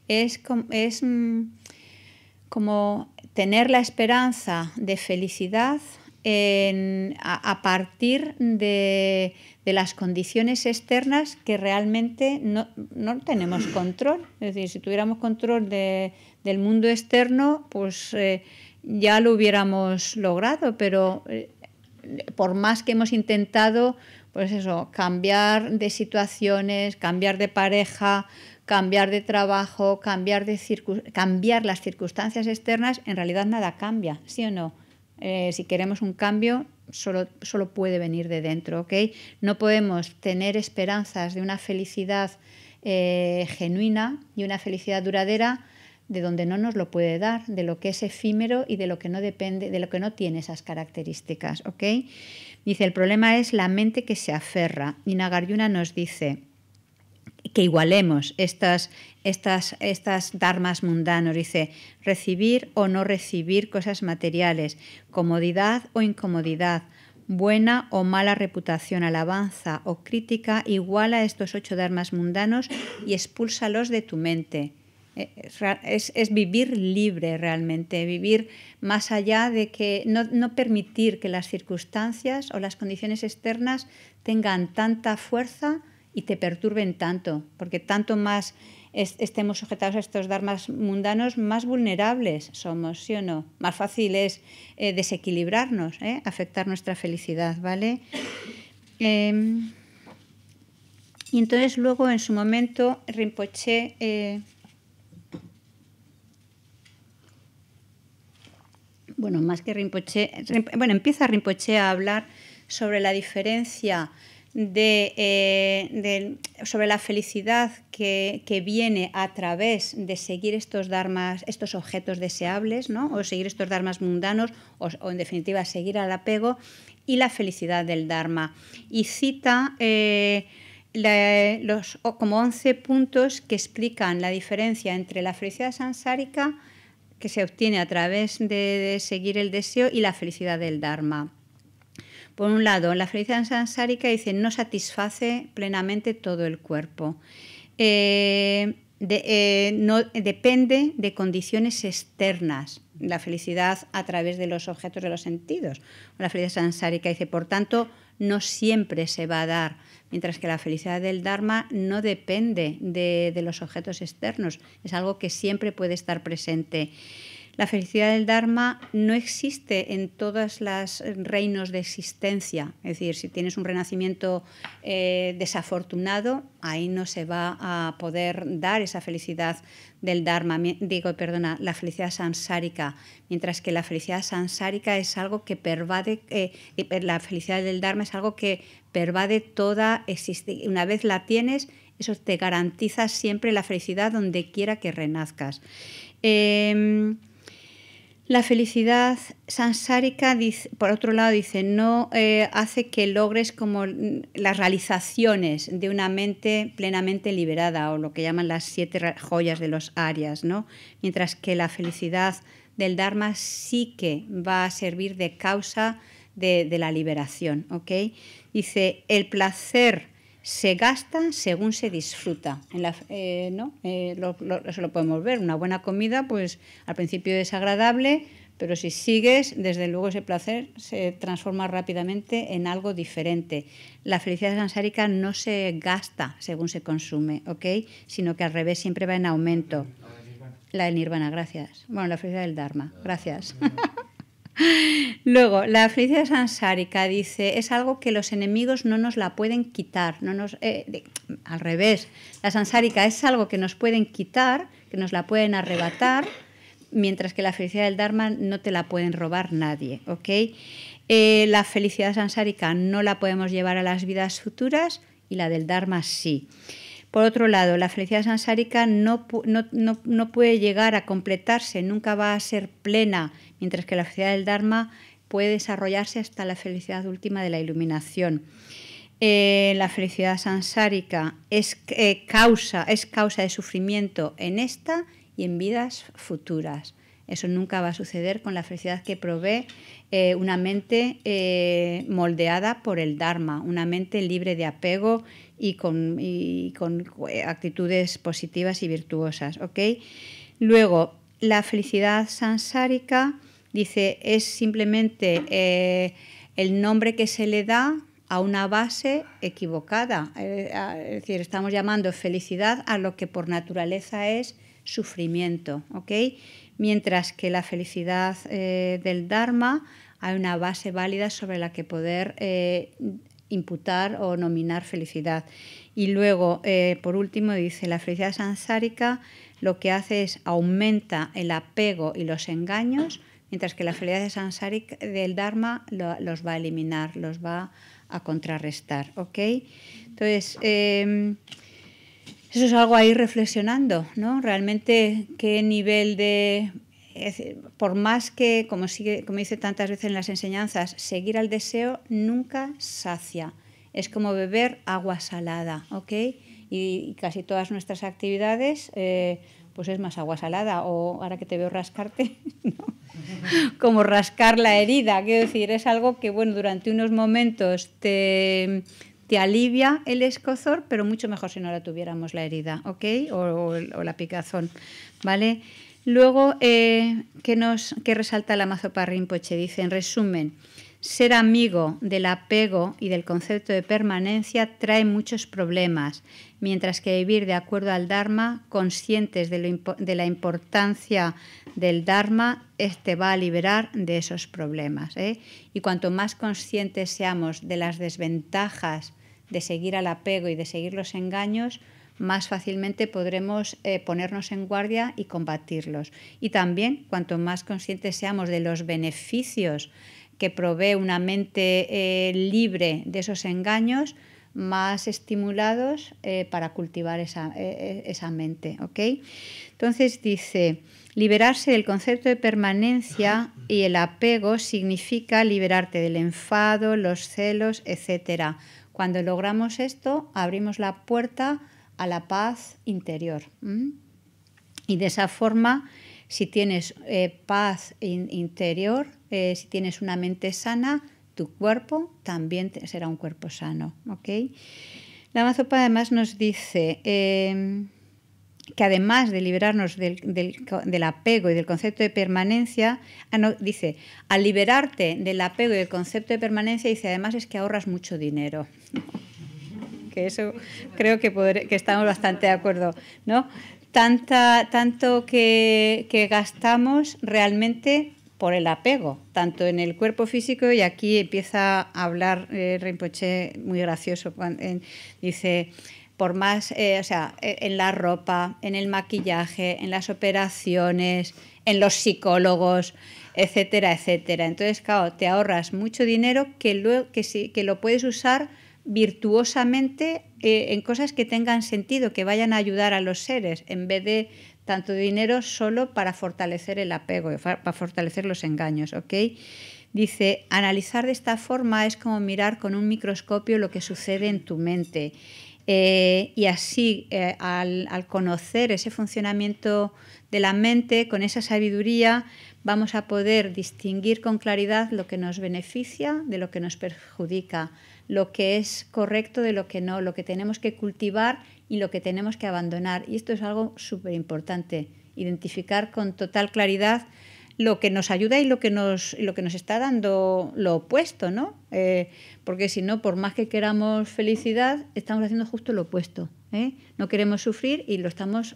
es, es mm, como tener la esperanza de felicidad a, partir de, las condiciones externas que realmente no, tenemos control. Es decir, si tuviéramos control del mundo externo, pues eh, ya lo hubiéramos logrado, pero eh, por más que hemos intentado, pues eso, cambiar de situaciones, cambiar de pareja, cambiar de trabajo, cambiar, de cambiar las circunstancias externas, en realidad nada cambia, ¿sí o no? Eh, si queremos un cambio, solo, solo puede venir de dentro, ¿ok? No podemos tener esperanzas de una felicidad eh, genuina y una felicidad duradera de donde no nos lo puede dar, de lo que es efímero y de lo que no depende, de lo que no tiene esas características. ¿ok? Dice, el problema es la mente que se aferra. Y Nagarjuna nos dice que igualemos estas, estas, estas dharmas mundanos. Dice, recibir o no recibir cosas materiales, comodidad o incomodidad, buena o mala reputación, alabanza o crítica, iguala estos ocho dharmas mundanos y expúlsalos de tu mente. Eh, eh, es, vivir libre realmente, vivir más allá de que no, permitir que las circunstancias o las condiciones externas tengan tanta fuerza y te perturben tanto, porque tanto más estemos sujetados a estos dharmas mundanos, más vulnerables somos, ¿sí o no? Más fácil es eh, desequilibrarnos, afectar nuestra felicidad, ¿vale? Em, y entonces luego en su momento Rinpoche bueno, más que Rinpoche, bueno, empieza Rinpoche a hablar sobre la diferencia de, eh, sobre la felicidad que, viene a través de seguir estos dharmas, estos objetos deseables, o seguir estos dharmas mundanos, o, en definitiva seguir al apego, y la felicidad del dharma. Y cita eh, los, como 11 puntos que explican la diferencia entre la felicidad sansárica que se obtiene a través de, seguir el deseo y la felicidad del Dharma. Por un lado, la felicidad sansárica dice no satisface plenamente todo el cuerpo. Eh, eh, no, depende de condiciones externas, la felicidad a través de los objetos de los sentidos. La felicidad sansárica dice, por tanto, no siempre se va a dar, mientras que la felicidad del Dharma no depende de, los objetos externos, es algo que siempre puede estar presente. La felicidad del Dharma no existe en todos los reinos de existencia. Es decir, si tienes un renacimiento eh, desafortunado, ahí no se va a poder dar esa felicidad del Dharma, digo, perdona, la felicidad sansárica, mientras que la felicidad sansárica es algo que pervade, eh, la felicidad del Dharma es algo que pervade toda existencia. Una vez la tienes, eso te garantiza siempre la felicidad donde quiera que renazcas. Em, la felicidad sansárica, por otro lado, dice, no eh, hace que logres como las realizaciones de una mente plenamente liberada o lo que llaman las siete joyas de los arias, ¿no? Mientras que la felicidad del Dharma sí que va a servir de causa de, de la liberación, ¿ok? Dice, el placer se gasta según se disfruta. Eh, ¿no? Eh, eso lo podemos ver. Una buena comida, pues al principio es agradable, pero si sigues, desde luego ese placer se transforma rápidamente en algo diferente. La felicidad sansárica no se gasta según se consume, ¿ok? Sino que al revés siempre va en aumento. La del nirvana, gracias. Bueno, la felicidad del dharma, gracias. Luego, la felicidad sansárica dice, es algo que los enemigos no nos la pueden quitar, no nos, eh, al revés, la sansárica es algo que nos pueden quitar, que nos la pueden arrebatar, mientras que la felicidad del Dharma no te la pueden robar nadie, ¿ok? Eh, la felicidad sansárica no la podemos llevar a las vidas futuras y la del Dharma sí. Por otro lado, la felicidad sansárica no, no, puede llegar a completarse, nunca va a ser plena, mientras que la felicidad del Dharma puede desarrollarse hasta la felicidad última de la iluminación. Eh, la felicidad sansárica es, eh, causa, es causa de sufrimiento en esta y en vidas futuras. Eso nunca va a suceder con la felicidad que provee eh, una mente moldeada por el Dharma, una mente libre de apego y con, eh, actitudes positivas y virtuosas. ¿ok? Luego, la felicidad sansárica dice es simplemente eh, el nombre que se le da a una base equivocada. Eh, es decir, estamos llamando felicidad a lo que por naturaleza es sufrimiento, ¿ok? Mientras que la felicidad del Dharma hay una base válida sobre la que poder imputar o nominar felicidad. Y luego, eh, por último, dice, la felicidad sansárica lo que hace es aumenta el apego y los engaños, mientras que la felicidad sansárica, del Dharma los va a eliminar, los va a contrarrestar. ¿ok? Entonces, em, eso es algo ahí reflexionando, ¿no? Realmente qué nivel de por más que, como, sigue, como dice tantas veces en las enseñanzas, seguir al deseo nunca sacia. Es como beber agua salada, ¿ok? Y, casi todas nuestras actividades, eh, pues es más agua salada. O ahora que te veo rascarte, [LAUGHS] ¿no? como rascar la herida. Quiero decir, es algo que, bueno, durante unos momentos te, alivia el escozor, pero mucho mejor si no la tuviéramos la herida, ¿ok? o la picazón, ¿vale? Luego, eh, ¿qué, nos, resalta la mazo Parrinpoche? Dice, en resumen, ser amigo del apego y del concepto de permanencia trae muchos problemas, mientras que vivir de acuerdo al Dharma, conscientes de, la importancia del Dharma, este va a liberar de esos problemas. ¿eh? Y cuanto más conscientes seamos de las desventajas de seguir al apego y de seguir los engaños, más fácilmente podremos eh, ponernos en guardia y combatirlos. Y también, cuanto más conscientes seamos de los beneficios que provee una mente eh, libre de esos engaños, más estimulados eh, para cultivar esa, mente. Entonces dice, liberarse del concepto de permanencia y el apego significa liberarte del enfado, los celos, etc. Cuando logramos esto, abrimos la puerta a la paz interior. Y de esa forma, si tienes eh, paz interior, eh, si tienes una mente sana, tu cuerpo también será un cuerpo sano. ¿okay? La mazopa además nos dice em, que además de liberarnos del, apego y del concepto de permanencia, ah, dice, al liberarte del apego y del concepto de permanencia, dice además es que ahorras mucho dinero que eso creo que, estamos bastante de acuerdo, ¿no? tanto que, gastamos realmente por el apego, tanto en el cuerpo físico, y aquí empieza a hablar eh, Rinpoche muy gracioso, dice, por más, eh, o sea, en la ropa, en el maquillaje, en las operaciones, en los psicólogos, etcétera, etcétera. Entonces, claro, te ahorras mucho dinero que, luego, que lo puedes usar virtuosamente eh, en cosas que tengan sentido, que vayan a ayudar a los seres, en vez de tanto dinero solo para fortalecer el apego, para fortalecer los engaños, Dice, analizar de esta forma es como mirar con un microscopio lo que sucede en tu mente. Eh, y así, eh, al, conocer ese funcionamiento de la mente, con esa sabiduría, vamos a poder distinguir con claridad lo que nos beneficia de lo que nos perjudica, lo que es correcto de lo que no, lo que tenemos que cultivar y lo que tenemos que abandonar. Y esto es algo súper importante, identificar con total claridad lo que nos ayuda y lo que nos, lo que nos está dando lo opuesto, ¿no? Eh, porque si no, por más que queramos felicidad, estamos haciendo justo lo opuesto. ¿eh? No queremos sufrir y lo estamos,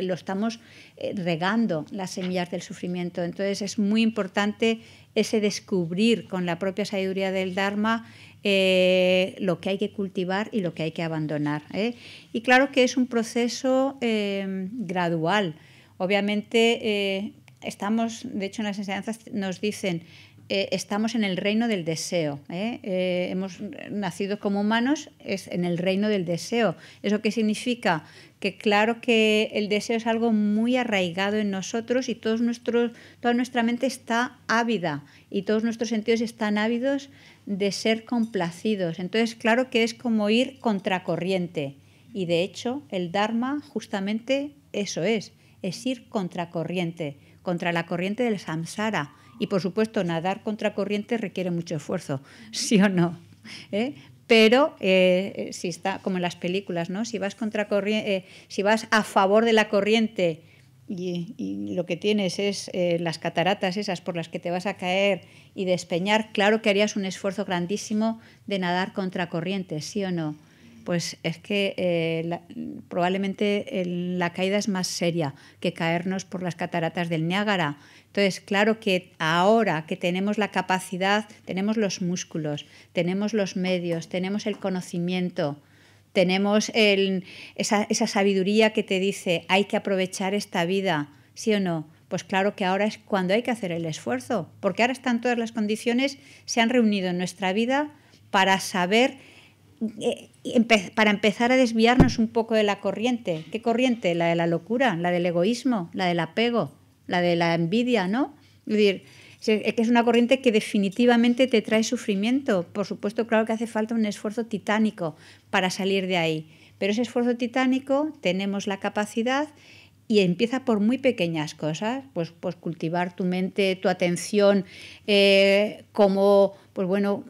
lo estamos eh, regando las semillas del sufrimiento. Entonces es muy importante ese descubrir con la propia sabiduría del Dharma eh, lo que hay que cultivar y lo que hay que abandonar. ¿eh? Y claro que es un proceso eh, gradual. Obviamente estamos, de hecho en las enseñanzas nos dicen, estamos en el reino del deseo. hemos nacido como humanos es en el reino del deseo. ¿Eso qué significa? que claro que el deseo es algo muy arraigado en nosotros y todos nuestros, toda nuestra mente está ávida y todos nuestros sentidos están ávidos de ser complacidos. Entonces, claro que es como ir contracorriente. Y de hecho, el Dharma justamente eso es, es ir contracorriente, contra la corriente del samsara. Y por supuesto, nadar contracorriente requiere mucho esfuerzo, [LAUGHS] sí o no. ¿Eh? Pero eh, si está como en las películas, ¿no? Si vas, contra eh, si vas a favor de la corriente y, lo que tienes es eh, las cataratas esas por las que te vas a caer y despeñar, claro que harías un esfuerzo grandísimo de nadar contra corriente, ¿sí o no? Pues es que eh, probablemente eh, la caída es más seria que caernos por las cataratas del Niágara. Entonces, claro que ahora que tenemos la capacidad, tenemos los músculos, tenemos los medios, tenemos el conocimiento, tenemos esa, esa sabiduría que te dice hay que aprovechar esta vida, ¿sí o no? Pues claro que ahora es cuando hay que hacer el esfuerzo, porque ahora están todas las condiciones, se han reunido en nuestra vida para saber eh, para empezar a desviarnos un poco de la corriente. ¿Qué corriente? La de la locura, la del egoísmo, la del apego, la de la envidia, ¿no? Es decir, que es una corriente que definitivamente te trae sufrimiento. Por supuesto, claro que hace falta un esfuerzo titánico para salir de ahí. Pero ese esfuerzo titánico tenemos la capacidad y empieza por muy pequeñas cosas, pues, pues cultivar tu mente, tu atención, eh, como, pues bueno,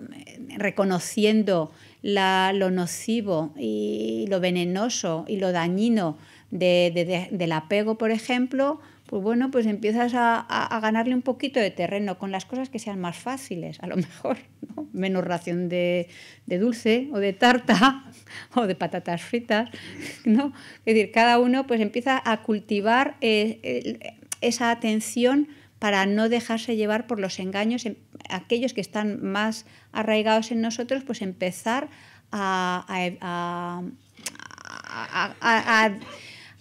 reconociendo lo nocivo y lo venenoso y lo dañino del apego, por ejemplo, pues bueno, pues empiezas a, ganarle un poquito de terreno con las cosas que sean más fáciles, a lo mejor, [LAUGHS] ¿no? menos ración de, dulce o de tarta [LAUGHS] o de patatas fritas, [LAUGHS] ¿no? Es decir, cada uno pues empieza a cultivar eh, esa atención para no dejarse llevar por los engaños, em, aquellos que están más arraigados en nosotros, pues empezar a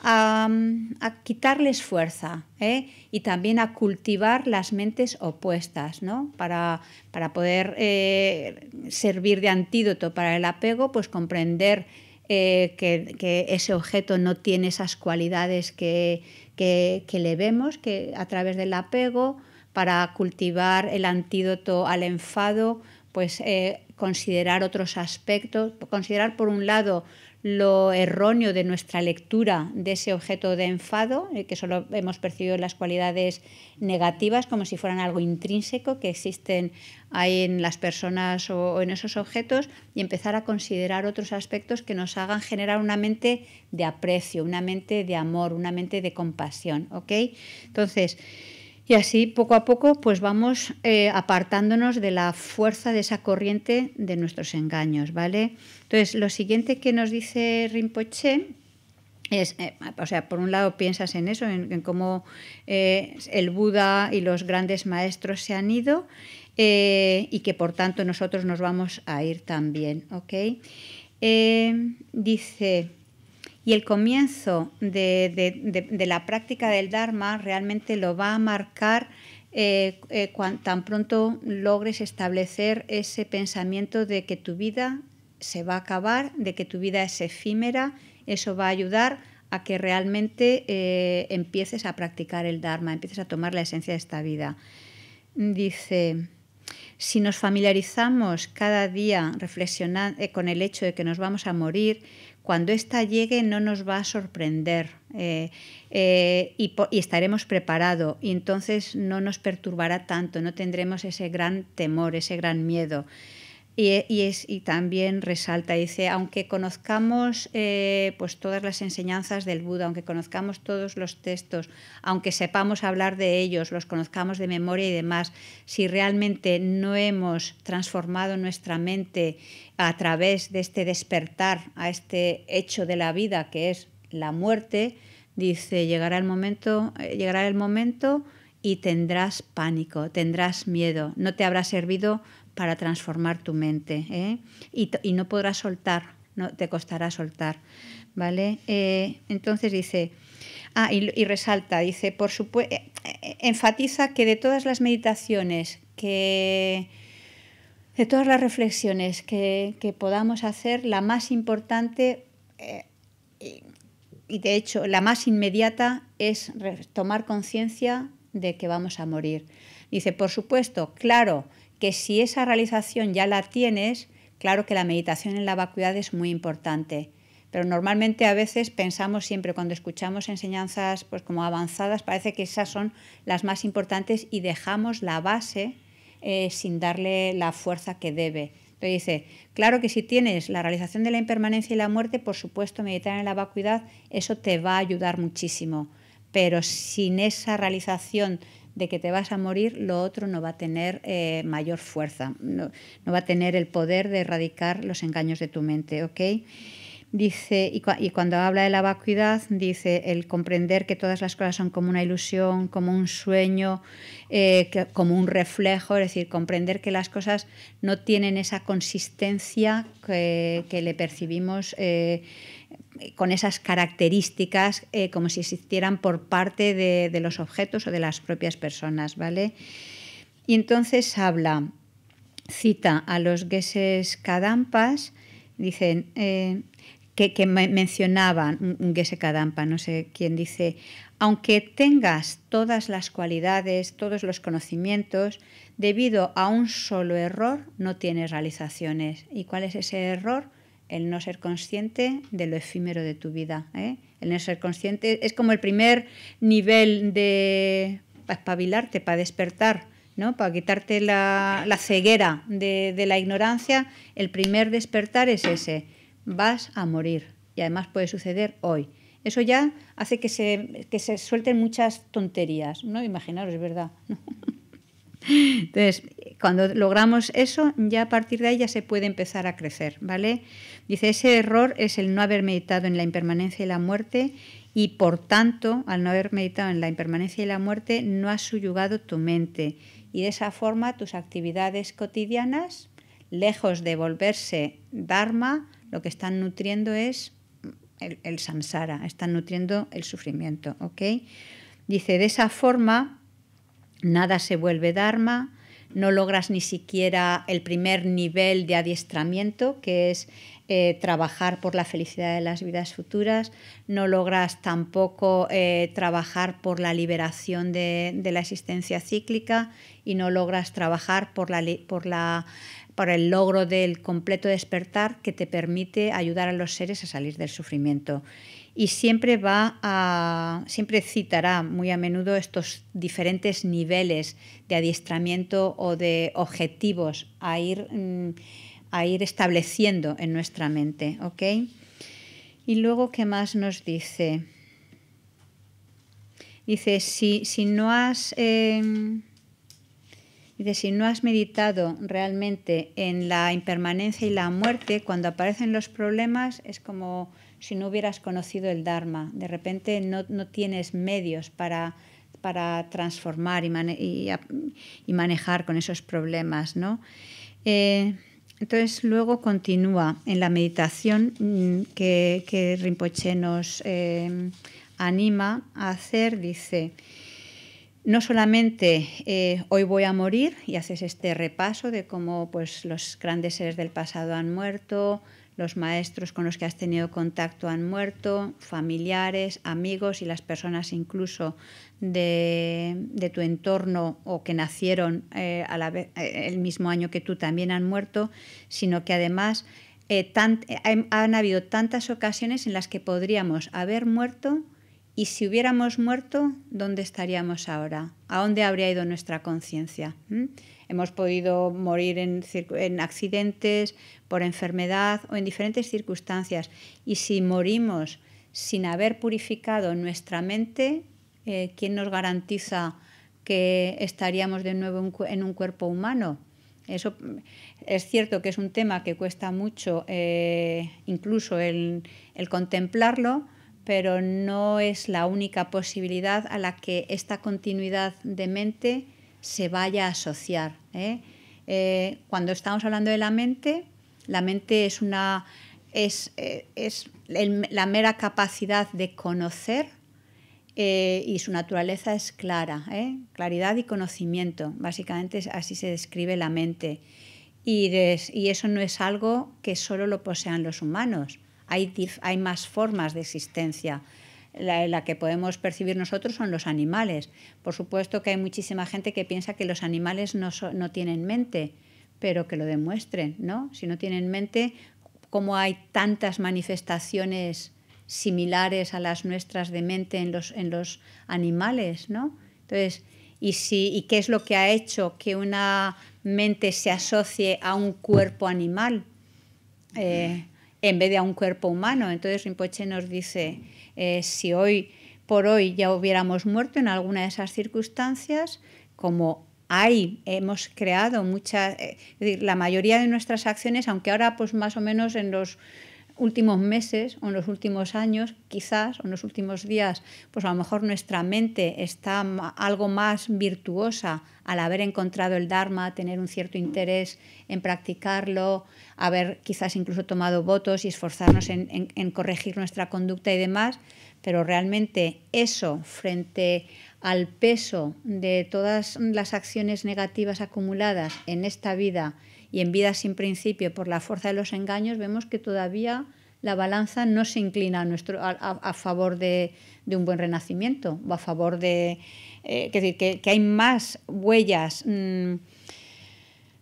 Mm, a, quitarles fuerza ¿eh? y también a cultivar las mentes opuestas, Para, poder eh, servir de antídoto para el apego, pues comprender eh, que, ese objeto no tiene esas cualidades que, le vemos que a través del apego para cultivar el antídoto al enfado pues considerar otros aspectos considerar por un lado lo erróneo de nuestra lectura de ese objeto de enfado, eh, que solo hemos percibido las cualidades negativas como si fueran algo intrínseco que existen ahí en las personas o, en esos objetos, y empezar a considerar otros aspectos que nos hagan generar una mente de aprecio, una mente de amor, una mente de compasión. Entonces, y así poco a poco pues vamos eh, apartándonos de la fuerza de esa corriente de nuestros engaños, ¿vale? Entonces, lo siguiente que nos dice Rinpoche es, eh, o sea, por un lado piensas en eso, en, cómo eh, el Buda y los grandes maestros se han ido y que por tanto nosotros nos vamos a ir también, ¿ok? dice... Y el comienzo de, la práctica del Dharma realmente lo va a marcar eh, eh, tan pronto logres establecer ese pensamiento de que tu vida se va a acabar, de que tu vida es efímera, eso va a ayudar a que realmente eh, empieces a practicar el Dharma, empieces a tomar la esencia de esta vida. Dice, si nos familiarizamos cada día reflexionando con el hecho de que nos vamos a morir, cuando ésta llegue no nos va a sorprender eh, eh, y, y, estaremos preparados y entonces no nos perturbará tanto, no tendremos ese gran temor, ese gran miedo. Y, es, y también resalta, dice, aunque conozcamos eh, pues todas las enseñanzas del Buda, aunque conozcamos todos los textos, aunque sepamos hablar de ellos, los conozcamos de memoria y demás, si realmente no hemos transformado nuestra mente a través de este despertar a este hecho de la vida que es la muerte, dice, llegará el momento, eh, llegará el momento y tendrás pánico, tendrás miedo, no te habrá servido para transformar tu mente ¿eh? y, no podrás soltar, no te costará soltar. ¿Vale? Eh, entonces dice, ah, y, resalta, dice, por supuesto, eh, enfatiza que de todas las meditaciones que, de todas las reflexiones que, podamos hacer, la más importante y, de hecho la más inmediata es tomar conciencia de que vamos a morir. Dice, por supuesto, claro que si esa realización ya la tienes, claro que la meditación en la vacuidad es muy importante. Pero normalmente a veces pensamos siempre cuando escuchamos enseñanzas pues como avanzadas, parece que esas son las más importantes y dejamos la base eh, sin darle la fuerza que debe. Entonces dice, claro que si tienes la realización de la impermanencia y la muerte, por supuesto meditar en la vacuidad, eso te va a ayudar muchísimo. Pero sin esa realización de que te vas a morir, lo otro no va a tener eh, mayor fuerza, no, va a tener el poder de erradicar los engaños de tu mente, Dice, y, cuando habla de la vacuidad, dice el comprender que todas las cosas son como una ilusión, como un sueño, eh, como un reflejo, es decir, comprender que las cosas no tienen esa consistencia que, le percibimos. Eh, con esas características eh, como si existieran por parte de, los objetos o de las propias personas, ¿vale? Y entonces habla, cita a los Geses Kadampas, dicen eh, que, que, mencionaban un Gese Kadampa, no sé quién dice, aunque tengas todas las cualidades, todos los conocimientos, debido a un solo error no tienes realizaciones. ¿Y cuál es ese error? el no ser consciente de lo efímero de tu vida. ¿eh? El no ser consciente es como el primer nivel de para espabilarte, para despertar, ¿no? para quitarte la, ceguera de, la ignorancia. El primer despertar es ese. Vas a morir y además puede suceder hoy. Eso ya hace que se, se suelten muchas tonterías, ¿no? Imaginaros, es verdad. Entonces, cuando logramos eso, ya a partir de ahí ya se puede empezar a crecer, ¿vale? Dice, ese error es el no haber meditado en la impermanencia y la muerte y por tanto, al no haber meditado en la impermanencia y la muerte, no has subyugado tu mente y de esa forma tus actividades cotidianas, lejos de volverse dharma, lo que están nutriendo es el, samsara, están nutriendo el sufrimiento, ¿ok? Dice, de esa forma nada se vuelve Dharma, no logras ni siquiera el primer nivel de adiestramiento, que es eh, trabajar por la felicidad de las vidas futuras, no logras tampoco eh, trabajar por la liberación de, la existencia cíclica y no logras trabajar por el logro del completo despertar que te permite ayudar a los seres a salir del sufrimiento y siempre va a siempre citará muy a menudo estos diferentes niveles de adiestramiento o de objetivos a ir, mm, a ir estableciendo en nuestra mente, ¿ok? Y luego qué más nos dice? Dice si, si no has em, Dice, si no has meditado realmente en la impermanencia y la muerte, cuando aparecen los problemas es como si no hubieras conocido el Dharma. De repente no, tienes medios para, transformar y, manejar con esos problemas. ¿no? Eh, entonces luego continúa en la meditación mm, que, que Rinpoche nos eh, anima a hacer, dice, no solamente eh, hoy voy a morir y haces este repaso de cómo pues, los grandes seres del pasado han muerto, los maestros con los que has tenido contacto han muerto, familiares, amigos y las personas incluso de, tu entorno o que nacieron eh, eh, el mismo año que tú también han muerto, sino que además eh, han habido tantas ocasiones en las que podríamos haber muerto y si hubiéramos muerto, ¿dónde estaríamos ahora? ¿A dónde habría ido nuestra conciencia? ¿Mm? Hemos podido morir en, accidentes, por enfermedad o en diferentes circunstancias. Y si morimos sin haber purificado nuestra mente, eh, ¿quién nos garantiza que estaríamos de nuevo en un cuerpo humano? Eso es cierto que es un tema que cuesta mucho eh, incluso el, contemplarlo, pero no es la única posibilidad a la que esta continuidad de mente se vaya a asociar. ¿eh? Eh, cuando estamos hablando de la mente, la mente es, una, es, eh, es la mera capacidad de conocer y su naturaleza es clara, claridad y conocimiento. Básicamente así se describe la mente. Y, eso no es algo que solo lo posean los humanos. hay más formas de existencia la, que podemos percibir nosotros son los animales. Por supuesto que hay muchísima gente que piensa que los animales no, tienen mente, pero que lo demuestren, ¿no? Si no tienen mente, ¿cómo hay tantas manifestaciones similares a las nuestras de mente en los, en los animales, ¿no? Entonces, y, si, ¿y qué es lo que ha hecho que una mente se asocie a un cuerpo animal? Eh, en vez de a un cuerpo humano. Entonces Rinpoche nos dice, eh, si hoy por hoy ya hubiéramos muerto en alguna de esas circunstancias, como hay, hemos creado muchas, eh, la mayoría de nuestras acciones, aunque ahora pues más o menos en los últimos meses o en los últimos años, quizás, o en los últimos días, pues a lo mejor nuestra mente está algo más virtuosa al haber encontrado el Dharma, tener un cierto interés en practicarlo, haber quizás incluso tomado votos y esforzarnos en, en corregir nuestra conducta y demás, pero realmente eso frente al peso de todas las acciones negativas acumuladas en esta vida, y en vida sin principio por la fuerza de los engaños, vemos que todavía la balanza no se inclina a, nuestro, a, favor de, un buen renacimiento, o a favor de... Eh, que, hay más huellas mm,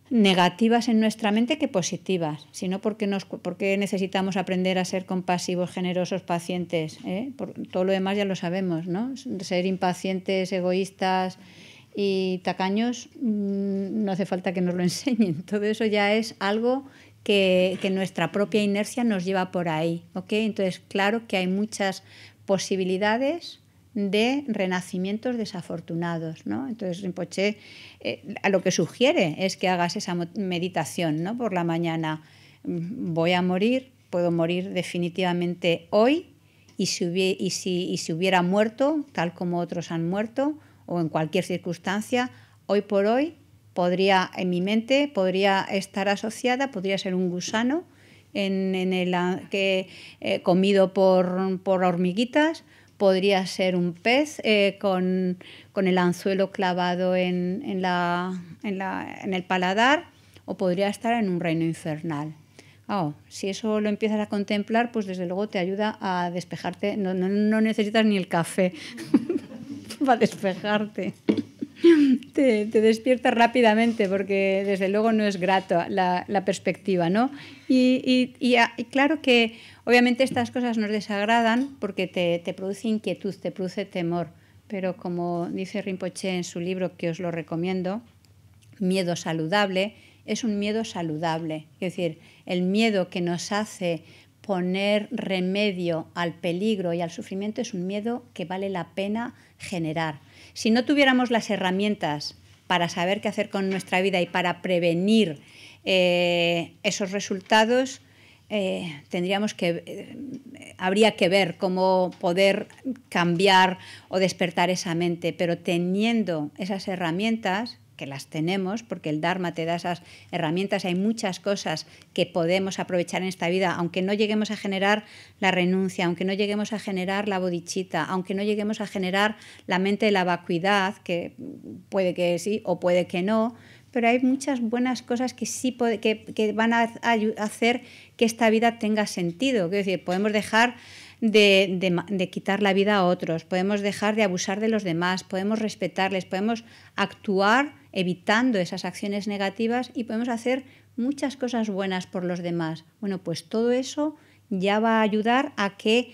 negativas en nuestra mente que positivas, sino porque, nos, porque necesitamos aprender a ser compasivos, generosos, pacientes. ¿eh? todo lo demás ya lo sabemos, ¿no? Ser impacientes, egoístas, y tacaños mm, no hace falta que nos lo [LAUGHS] enseñen. Todo eso ya es algo que, nuestra propia inercia nos lleva por ahí. Entonces, claro que hay muchas posibilidades de renacimientos desafortunados. ¿no? Entonces Rinpoche eh, a lo que sugiere es que hagas esa meditación ¿no? por la mañana. Mm, voy a morir, puedo morir definitivamente hoy y y si hubiera muerto, tal como otros han muerto, o en cualquier circunstancia, hoy por hoy podría, en mi mente, podría estar asociada, podría ser un gusano en, el ah, que eh, comido por, hormiguitas, podría ser un pez eh, con, el anzuelo clavado en, la, en, el paladar, o podría estar en un reino infernal. Ah, oh, si eso lo empiezas a contemplar, pues desde luego te ayuda a despejarte, no necesitas ni el café. [LAUGHS] va [LAUGHS] a despejarte. Te, te, despierta rápidamente porque desde luego no es grato la, perspectiva, ¿no? Ah, y, claro que obviamente estas cosas nos desagradan porque te, te, produce inquietud, te produce temor, pero como dice Rinpoche en su libro, que os lo recomiendo, Miedo saludable, es un miedo saludable, es decir, el miedo que nos hace poner remedio al peligro y al sufrimiento es un miedo que vale la pena generar. Si no tuviéramos las herramientas para saber qué hacer con nuestra vida y para prevenir eh, esos resultados, eh, tendríamos que eh, habría que ver cómo poder cambiar o despertar esa mente, pero teniendo esas herramientas que las tenemos, porque el Dharma te da esas herramientas, hay muchas cosas que podemos aprovechar en esta vida, aunque no lleguemos a generar la renuncia, aunque no lleguemos a generar la bodichita, aunque no lleguemos a generar la mente de la vacuidad, que puede que sí o puede que no, pero hay muchas buenas cosas que sí que, van a, hacer que esta vida tenga sentido. decir, podemos dejar de, quitar la vida a otros, podemos dejar de abusar de los demás, podemos respetarles, podemos actuar evitando esas acciones negativas y podemos hacer muchas cosas buenas por los demás. Bueno, pues todo eso ya va a ayudar a que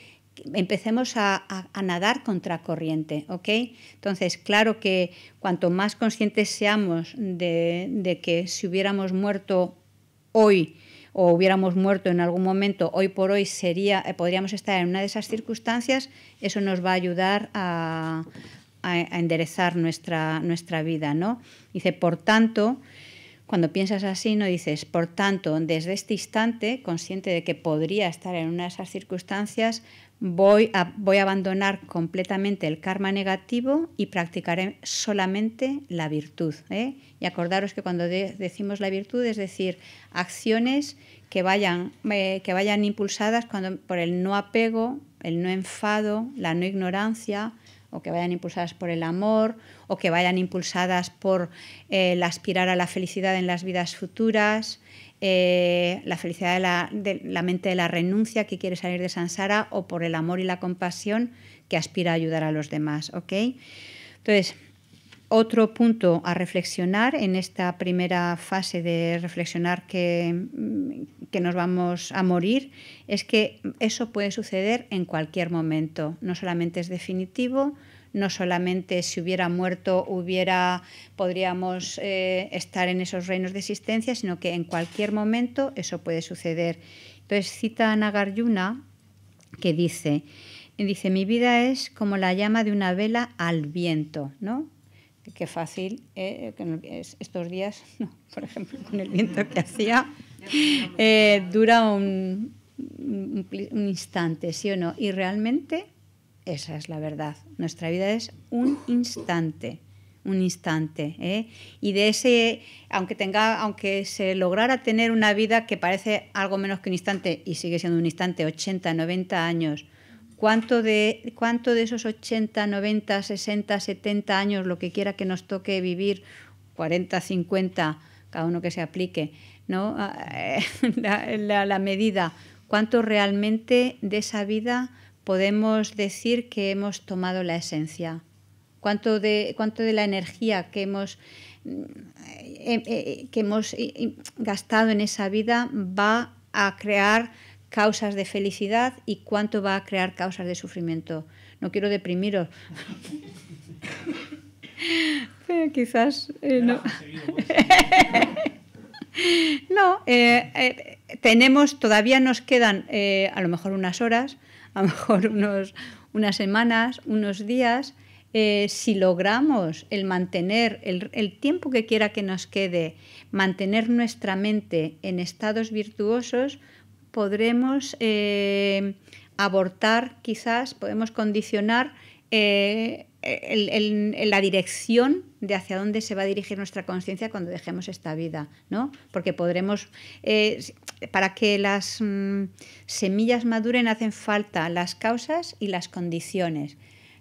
empecemos a, a, nadar contracorriente, ¿ok? Entonces, claro que cuanto más conscientes seamos de, de que si hubiéramos muerto hoy, o hubiéramos muerto en algún momento, hoy por hoy sería, eh, podríamos estar en una de esas circunstancias, eso nos va a ayudar a, a, enderezar nuestra, nuestra vida, ¿no? Dice, por tanto, cuando piensas así, no dices, por tanto, desde este instante, consciente de que podría estar en una de esas circunstancias, voy a, voy a abandonar completamente el karma negativo y practicaré solamente la virtud. ¿eh? Y acordaros que cuando decimos la virtud, es decir, acciones que vayan, eh, que vayan impulsadas cuando, por el no apego, el no enfado, la no ignorancia, o que vayan impulsadas por el amor, o que vayan impulsadas por eh, el aspirar a la felicidad en las vidas futuras, eh, la felicidad de la, de la, mente de la renuncia que quiere salir de Sansara, o por el amor y la compasión que aspira a ayudar a los demás. Entonces, otro punto a reflexionar en esta primera fase de reflexionar mm, que, nos vamos a morir es que eso puede suceder en cualquier momento. No solamente es definitivo, no solamente si hubiera muerto hubiera, podríamos eh, estar en esos reinos de existencia, sino que en cualquier momento eso puede suceder. Entonces cita a Nagarjuna que dice, dice, mi vida es como la llama de una vela al viento, ¿no? Qué fácil, eh, estos días, [LAUGHS] por ejemplo, con el viento que hacía, eh, dura un, instante, ¿sí o no? Y realmente esa es la verdad. Nuestra vida es un instante un instante. ¿eh? Y de ese, aunque tenga, aunque se lograra tener una vida que parece algo menos que un instante, y sigue siendo un instante, 80, 90 años, ¿Cuánto de, ¿Cuánto de esos 80, 90, 60, 70 años, lo que quiera que nos toque vivir, 40, 50, cada uno que se aplique, ¿no? Ah, eh, [LAUGHS] la, medida, cuánto realmente de esa vida podemos decir que hemos tomado la esencia? ¿Cuánto de, cuánto de la energía que hemos, eh, eh, que hemos gastado en esa vida va a crear causas de felicidad y cuánto va a crear causas de sufrimiento. No quiero deprimiros. [LAUGHS] quizás eh, no. [LAUGHS] no, eh, eh, tenemos, todavía nos quedan a lo mejor unas horas, a lo mejor unos, unas semanas, unos días. si logramos el mantener el tiempo que quiera que nos quede, mantener nuestra mente en estados virtuosos, podremos eh, abortar, quizás, podemos condicionar eh, la dirección de hacia dónde se va a dirigir nuestra conciencia cuando dejemos esta vida, ¿no? Porque podremos, eh, para que las mm, semillas maduren hacen falta las causas y las condiciones.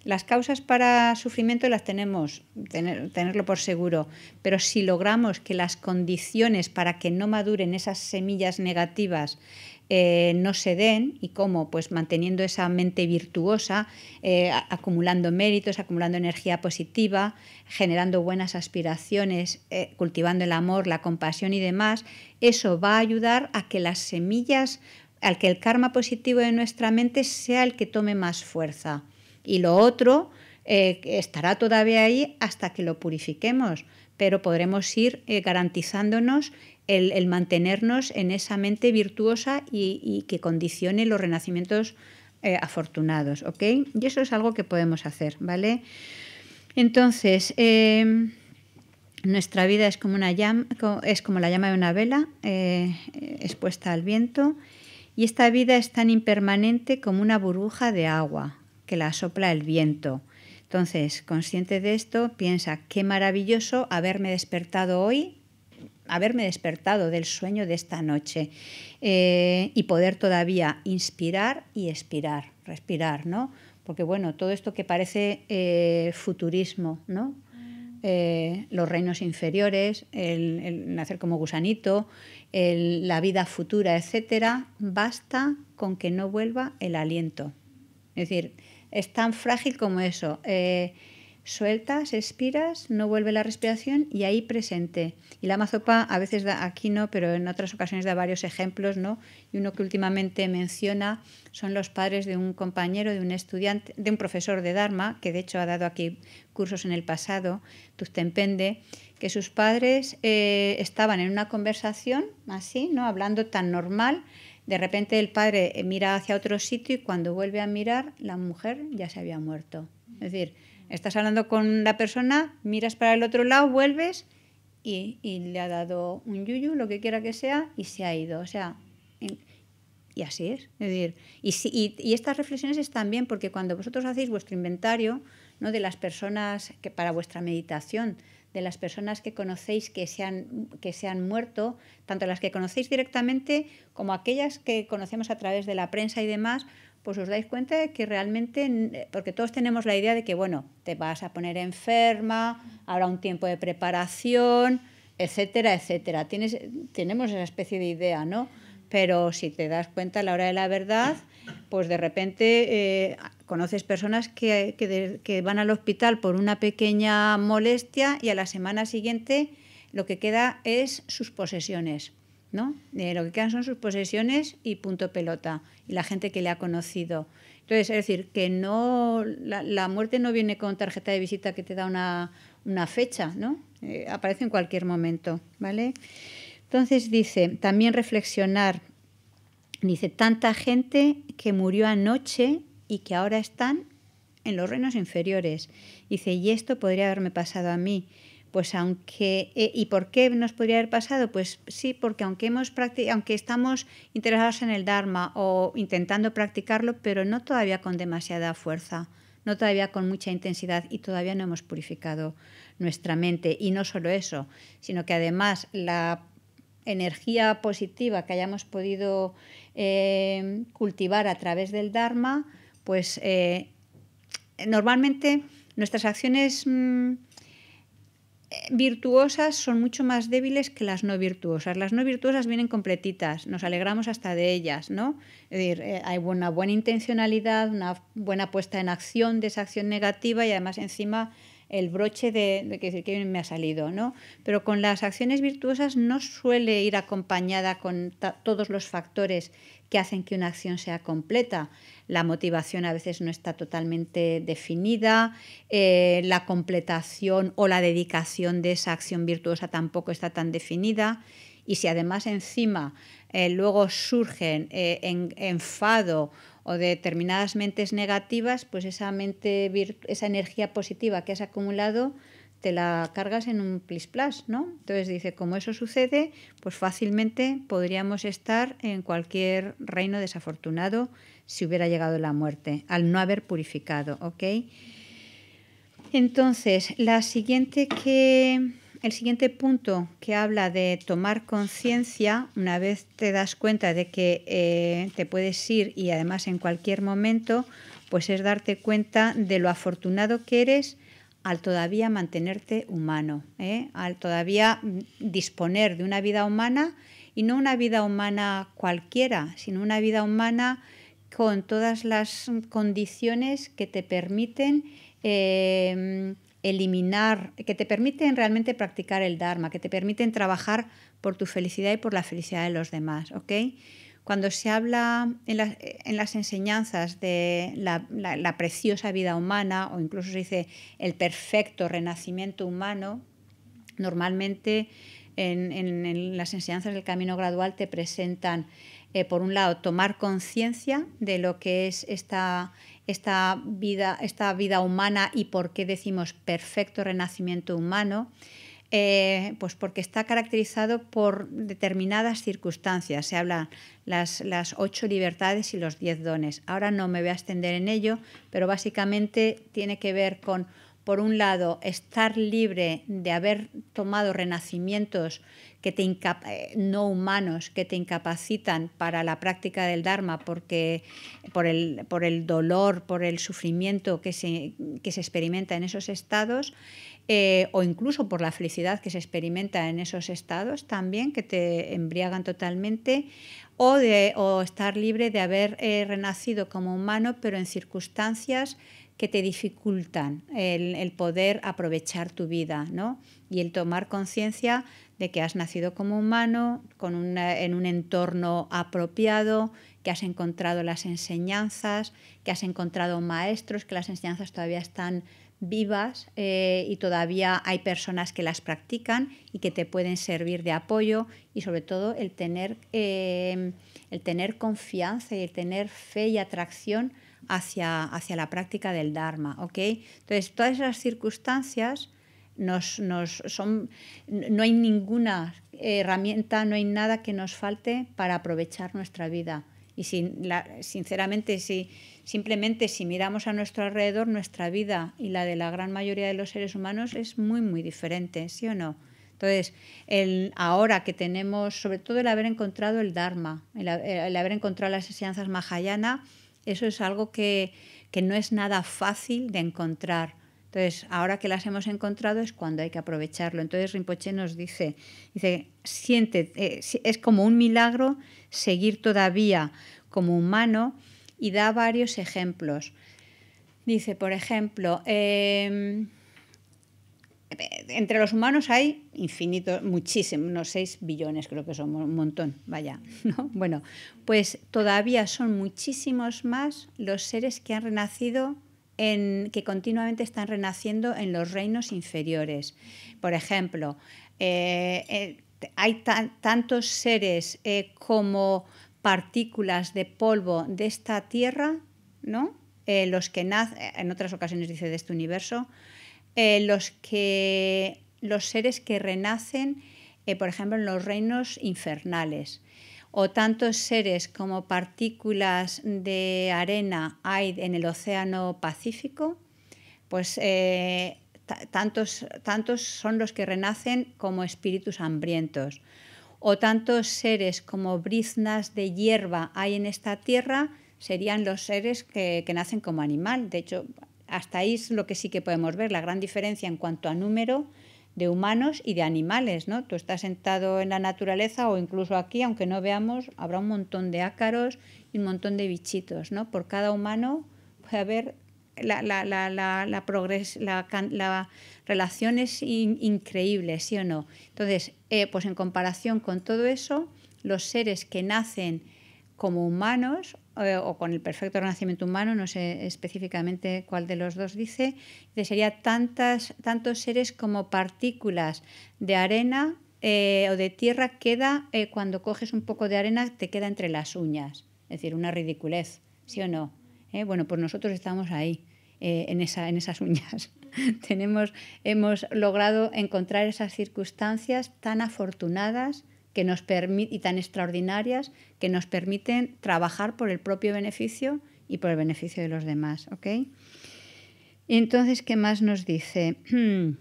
Las causas para sufrimiento las tenemos, tenerlo por seguro, pero si logramos que las condiciones para que no maduren esas semillas negativas eh, no se den y cómo, pues manteniendo esa mente virtuosa, eh, acumulando méritos, acumulando energía positiva, generando buenas aspiraciones, eh, cultivando el amor, la compasión y demás, eso va a ayudar a que las semillas, al que el karma positivo de nuestra mente sea el que tome más fuerza. Y lo otro estará todavía ahí hasta que lo purifiquemos pero podremos ir garantizándonos el, mantenernos en esa mente virtuosa y, que condicione los renacimientos eh, afortunados, ¿ok? Y eso es algo que podemos hacer, ¿vale? Entonces, em, nuestra vida es como, una llama, es como la llama de una vela eh, expuesta al viento y esta vida es tan impermanente como una burbuja de agua que la sopla el viento. Entonces, consciente de esto, piensa, qué maravilloso haberme despertado hoy haberme despertado del sueño de esta noche eh, y poder todavía inspirar y expirar, respirar, ¿no? Porque bueno, todo esto que parece eh, futurismo, ¿no? Eh, los reinos inferiores, el, nacer como gusanito, la vida futura, etcétera, basta con que no vuelva el aliento. Es decir, es tan frágil como eso sueltas, expiras, no vuelve la respiración y ahí presente. Y la mazopa a veces da, aquí no, pero en otras ocasiones da varios ejemplos, Y uno que últimamente menciona son los padres de un compañero, de un estudiante, de un profesor de Dharma, que de hecho ha dado aquí cursos en el pasado, Tustempende, que sus padres eh, estaban en una conversación así, ¿no? Hablando tan normal. De repente el padre eh, mira hacia otro sitio y cuando vuelve a mirar, la mujer ya se había muerto. Es decir, Estás hablando con la persona, miras para el otro lado, vuelves y, le ha dado un yuyu, lo que quiera que sea, y se ha ido. O sea, y así es. decir, y, estas reflexiones están bien porque cuando vosotros hacéis vuestro inventario ¿no? de las personas que para vuestra meditación, de las personas que conocéis que que se han muerto, tanto las que conocéis directamente como aquellas que conocemos a través de la prensa y demás, pues os dais cuenta de que realmente, eh, porque todos tenemos la idea de que, bueno, te vas a poner enferma, habrá un tiempo de preparación, etcétera, etcétera. tenemos esa especie de idea, ¿no? Pero si te das cuenta a la hora de la verdad, pues de repente eh, conoces personas que, que van al hospital por una pequeña molestia y a la semana siguiente lo que queda es sus posesiones ¿no? Eh, lo que quedan son sus posesiones y punto pelota, y la gente que le ha conocido. Entonces, es decir, que no la, muerte no viene con tarjeta de visita que te da una, fecha, ¿no? Eh, aparece en cualquier momento, ¿vale? Entonces dice, también reflexionar, dice, tanta gente que murió anoche y que ahora están en los reinos inferiores. Dice, y esto podría haberme pasado a mí. Pues aunque, eh, ¿y por qué nos podría haber pasado? Pues sí, porque aunque, hemos aunque estamos interesados en el Dharma o intentando practicarlo, pero no todavía con demasiada fuerza, no todavía con mucha intensidad y todavía no hemos purificado nuestra mente. Y no solo eso, sino que además la energía positiva que hayamos podido eh, cultivar a través del Dharma, pues eh, normalmente nuestras acciones mm, virtuosas son mucho más débiles que las no virtuosas. Las no virtuosas vienen completitas, nos alegramos hasta de ellas, ¿no? decir, eh, hay una buena intencionalidad, una buena puesta en acción de esa acción negativa y además encima el broche de, que, que me ha salido, ¿no? Pero con las acciones virtuosas no suele ir acompañada con todos los factores que hacen que una acción sea completa la motivación a veces no está totalmente definida, eh, la completación o la dedicación de esa acción virtuosa tampoco está tan definida. Y si además encima eh, luego surgen eh, en, enfado o determinadas mentes negativas, pues esa, mente esa energía positiva que has acumulado te la cargas en un plis ¿no? Entonces dice, como eso sucede, pues fácilmente podríamos estar en cualquier reino desafortunado si hubiera llegado la muerte, al no haber purificado, ¿ok? Entonces, la siguiente que, el siguiente punto que habla de tomar conciencia, una vez te das cuenta de que eh, te puedes ir y además en cualquier momento, pues es darte cuenta de lo afortunado que eres al todavía mantenerte humano, ¿eh? al todavía mm, disponer de una vida humana y no una vida humana cualquiera, sino una vida humana con todas las condiciones que te permiten eh, eliminar, que te permiten realmente practicar el Dharma, que te permiten trabajar por tu felicidad y por la felicidad de los demás. Cuando se habla en, las enseñanzas de la, preciosa vida humana, o incluso se dice el perfecto renacimiento humano, normalmente en, las enseñanzas del camino gradual te presentan eh, por un lado, tomar conciencia de lo que es esta, vida, esta vida humana y por qué decimos perfecto renacimiento humano. Eh, pues porque está caracterizado por determinadas circunstancias. Se hablan las, las, ocho libertades y los diez dones. Ahora no me voy a extender en ello, pero básicamente tiene que ver con por un lado, estar libre de haber tomado renacimientos que te eh, no humanos que te incapacitan para la práctica del Dharma porque, por, el, por el dolor, por el sufrimiento que se, experimenta en esos estados, eh, o incluso por la felicidad que se experimenta en esos estados también, que te embriagan totalmente, o, de, estar libre de haber eh, renacido como humano, pero en circunstancias que te dificultan el, poder aprovechar tu vida, ¿no? Y el tomar conciencia de que has nacido como humano, en un entorno apropiado, que has encontrado las enseñanzas, que has encontrado maestros, que las enseñanzas todavía están vivas eh, y todavía hay personas que las practican y que te pueden servir de apoyo y sobre todo el tener, eh, el tener confianza y el tener fe y atracción hacia, hacia la práctica del Dharma. ¿okay? Entonces, todas esas circunstancias no hay ninguna herramienta, no hay nada que nos falte para aprovechar nuestra vida. Y sinceramente, si, simplemente si miramos a nuestro alrededor, nuestra vida y la de la gran mayoría de los seres humanos es muy, muy diferente, ¿sí o no? Entonces, ahora que tenemos, sobre todo el haber encontrado el Dharma, el, el haber encontrado las enseñanzas Mahayana, eso es algo que, no es nada fácil de encontrar. Entonces, ahora que las hemos encontrado es cuando hay que aprovecharlo. Entonces, Rinpoche nos dice, dice, siente, eh, es como un milagro seguir todavía como humano y da varios ejemplos. Dice, por ejemplo, em, entre los humanos hay infinitos, muchísimos, unos 6 billones creo que son, un montón, vaya. [LAUGHS] ¿no? Bueno, pues todavía son muchísimos más los seres que han renacido, en, que continuamente están renaciendo en los reinos inferiores. Por ejemplo, eh, eh, hay tantos seres eh, como partículas de polvo de esta Tierra, ¿no? los que nacen, en otras ocasiones dice de este universo, eh, los, que, los seres que renacen, eh, por ejemplo, en los reinos infernales, o tantos seres como partículas de arena hay en el océano Pacífico, pues eh, tantos, tantos son los que renacen como espíritus hambrientos, o tantos seres como briznas de hierba hay en esta tierra, serían los seres que, que nacen como animal. De hecho, hasta ahí es lo que sí que podemos ver, la gran diferencia en cuanto a número de humanos y de animales, ¿no? Tú estás sentado en la naturaleza o incluso aquí, aunque no veamos, habrá un montón de ácaros y un montón de bichitos, ¿no? Por cada humano puede haber la, la, la, relación es increíble, ¿sí o no? Entonces, eh, pues en comparación con todo eso, los seres que nacen como humanos eh, o con el perfecto renacimiento humano, no sé específicamente cuál de los dos dice, que sería tantas, tantos seres como partículas de arena eh, o de tierra queda eh, cuando coges un poco de arena, te queda entre las uñas. Es decir, una ridiculez, ¿sí o no? bueno, pues nosotros estamos ahí, en, esas uñas. [LAUGHS] hemos logrado encontrar esas circunstancias tan afortunadas que nos y tan extraordinarias que nos permiten trabajar por el propio beneficio y por el beneficio de los demás. ¿ok? Entonces, ¿qué más nos dice? [CLEARS THROAT]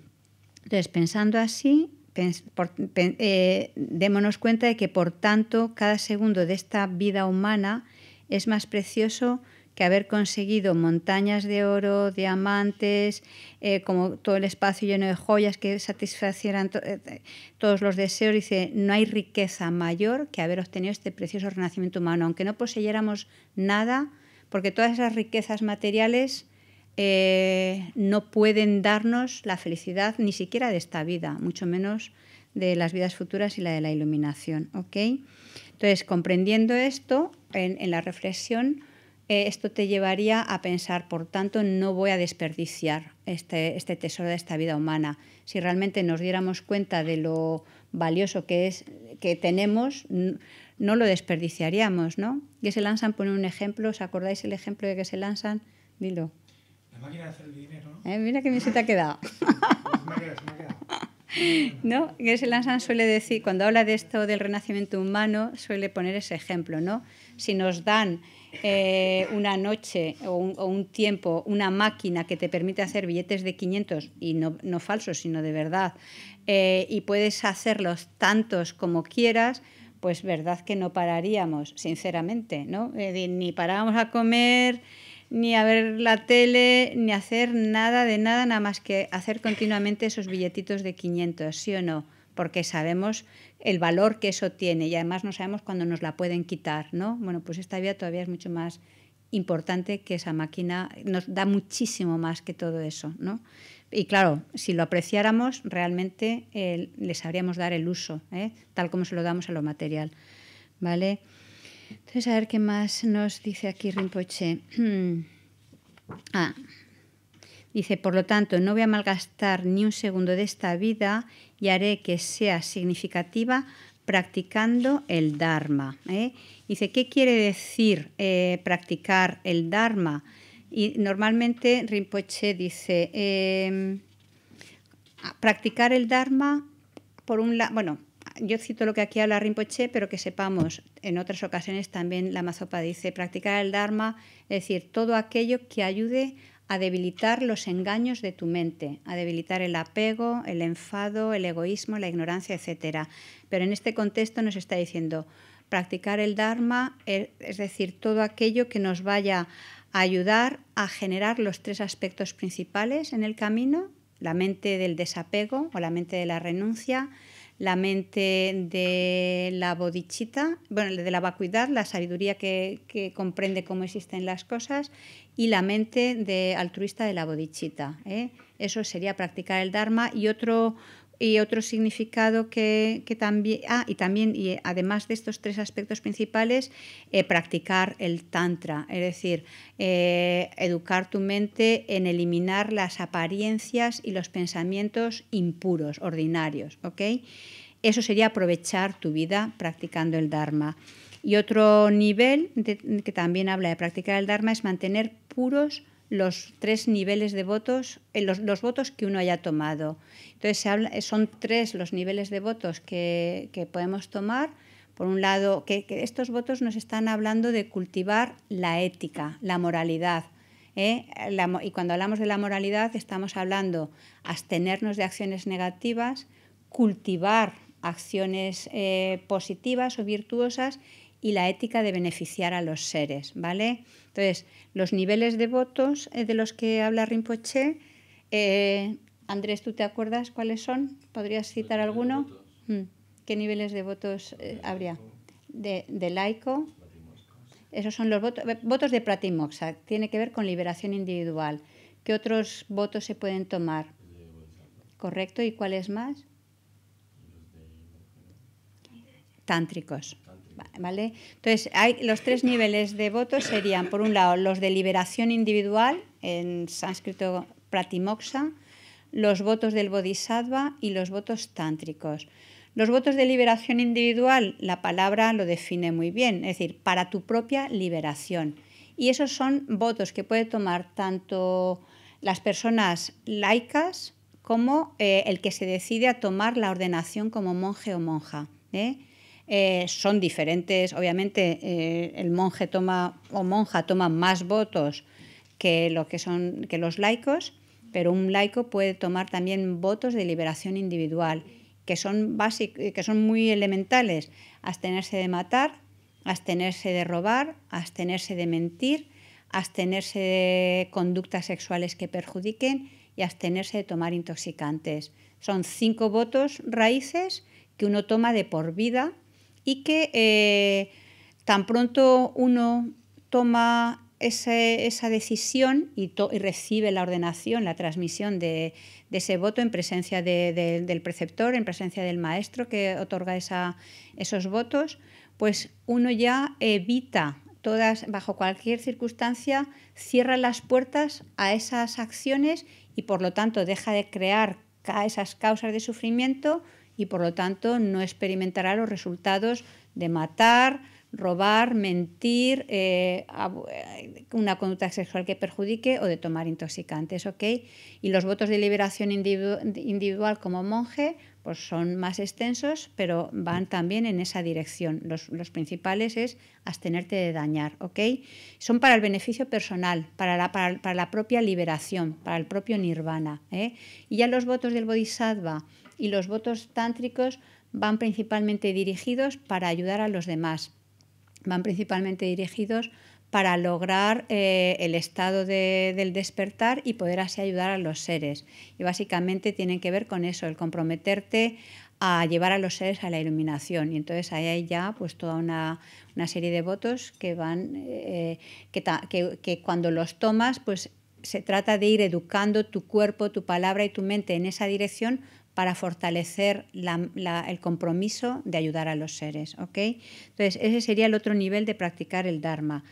Entonces, pensando así, eh, démonos cuenta de que, por tanto, cada segundo de esta vida humana es más precioso que haber conseguido montañas de oro, diamantes, eh, como todo el espacio lleno de joyas que satisfacieran eh, eh, todos los deseos, dice, no hay riqueza mayor que haber obtenido este precioso renacimiento humano, aunque no poseyéramos nada, porque todas esas riquezas materiales no pueden darnos la felicidad ni siquiera de esta vida, mucho menos de las vidas futuras y la de la iluminación. ¿ok? Entonces, comprendiendo esto en la reflexión, eh, esto te llevaría a pensar, por tanto, no voy a desperdiciar este, este, tesoro de esta vida humana. Si realmente nos diéramos cuenta de lo valioso que es que tenemos, no lo desperdiciaríamos, ¿no? se lanzan pone un ejemplo, ¿os acordáis el ejemplo de que se lanzan? Dilo. La máquina de hacer el dinero, ¿no? Eh, mira qué bien se te ha quedado. ¿No? se Lansan suele decir, cuando habla de esto del renacimiento humano, suele poner ese ejemplo, ¿no? Si nos dan eh, una noche o un, tiempo una máquina que te permite hacer billetes de 500 y no, no falsos, sino de verdad, eh, y puedes hacerlos tantos como quieras, pues verdad que no pararíamos, sinceramente, ¿no? ni parábamos a comer, ni a ver la tele, ni a hacer nada de nada, nada más que hacer continuamente esos billetitos de 500, ¿sí o no? porque sabemos el valor que eso tiene y además no sabemos cuándo nos la pueden quitar, ¿no? Bueno, pues esta vida todavía es mucho más importante que esa máquina nos da muchísimo más que todo eso, ¿no? Y claro, si lo apreciáramos, realmente eh, le sabríamos dar el uso, ¿eh? tal como se lo damos a lo material, ¿vale? Entonces, a ver qué más nos dice aquí Rinpoche. [CLEARS THROAT] ah, Dice, por lo tanto, no voy a malgastar ni un segundo de esta vida y haré que sea significativa practicando el Dharma. ¿eh? Dice, ¿qué quiere decir eh, practicar el Dharma? Y normalmente Rinpoche dice, em, practicar el Dharma, por un lado, bueno, yo cito lo que aquí habla Rinpoche, pero que sepamos, en otras ocasiones también la mazopa dice, practicar el Dharma, es decir, todo aquello que ayude a debilitar los engaños de tu mente, a debilitar el apego, el enfado, el egoísmo, la ignorancia, etc. Pero en este contexto nos está diciendo practicar el Dharma, e, es decir, todo aquello que nos vaya a ayudar a generar los tres aspectos principales en el camino, la mente del desapego o la mente de la renuncia, la mente de la bodichita, bueno, de la vacuidad, la sabiduría que, comprende cómo existen las cosas, y la mente de altruista de la bodichita. ¿eh? Eso sería practicar el Dharma y otro y otro significado que, también, ah, y también, y además de estos tres aspectos principales, eh, practicar el tantra, es decir, eh, educar tu mente en eliminar las apariencias y los pensamientos impuros, ordinarios, Eso sería aprovechar tu vida practicando el dharma. Y otro nivel que también habla de practicar el dharma es mantener puros los tres niveles de votos, eh, los, los votos que uno haya tomado. Entonces, eh, son tres los niveles de votos que, podemos tomar. Por un lado, que, estos votos nos están hablando de cultivar la ética, la moralidad. ¿eh? y cuando hablamos de la moralidad, estamos hablando abstenernos de acciones negativas, cultivar acciones positivas o virtuosas y la ética de beneficiar a los seres, ¿vale? Entonces, los niveles de votos eh, de los que habla Rinpoche, eh, Andrés, ¿tú te acuerdas cuáles son? ¿Podrías citar alguno? Mm. ¿Qué niveles de votos eh, habría? De, laico. Esos son los votos, de Pratimoxa. Tiene que ver con liberación individual. ¿Qué otros votos se pueden tomar? ¿Correcto? ¿Y cuáles más? Tántricos. Entonces, hay, los tres niveles de votos serían, por un lado, los de liberación individual, en sánscrito pratimoksa, los votos del bodhisattva y los votos tántricos. Los votos de liberación individual, la palabra lo define muy bien, es decir, para tu propia liberación. Y esos son votos que puede tomar tanto las personas laicas como eh, el que se decide a tomar la ordenación como monje o monja. ¿eh? Eh, son diferentes. Obviamente, eh, el monje toma o monja toma más votos que lo que son que los laicos, pero un laico puede tomar también votos de liberación individual, que son básicos, eh, que son muy elementales, abstenerse de matar, abstenerse de robar, abstenerse de mentir, abstenerse de conductas sexuales que perjudiquen y abstenerse de tomar intoxicantes. Son cinco votos raíces que uno toma de por vida y que eh, tan pronto uno toma esa decisión y, recibe la ordenación, la transmisión de, ese voto en presencia del preceptor, en presencia del maestro que otorga esos votos, pues uno ya evita todas, bajo cualquier circunstancia, cierra las puertas a esas acciones y por lo tanto deja de crear esas causas de sufrimiento y por lo tanto no experimentará los resultados de matar, robar, mentir, eh, eh, una conducta sexual que perjudique o de tomar intoxicantes, Y los votos de liberación individual como monje pues son más extensos, pero van también en esa dirección. Los, principales es abstenerte de dañar, Son para el beneficio personal, para la, propia liberación, para el propio nirvana. ¿eh? Y ya los votos del bodhisattva, y los votos tántricos van principalmente dirigidos para ayudar a los demás, van principalmente dirigidos para lograr eh, el estado del despertar y poder así ayudar a los seres. Y básicamente tienen que ver con eso, el comprometerte a llevar a los seres a la iluminación. Y entonces ahí hay ya pues, toda una, serie de votos que van, eh, que, que cuando los tomas, pues se trata de ir educando tu cuerpo, tu palabra y tu mente en esa dirección para fortalecer el compromiso de ayudar a los seres. Entonces, ese sería el otro nivel de practicar el Dharma.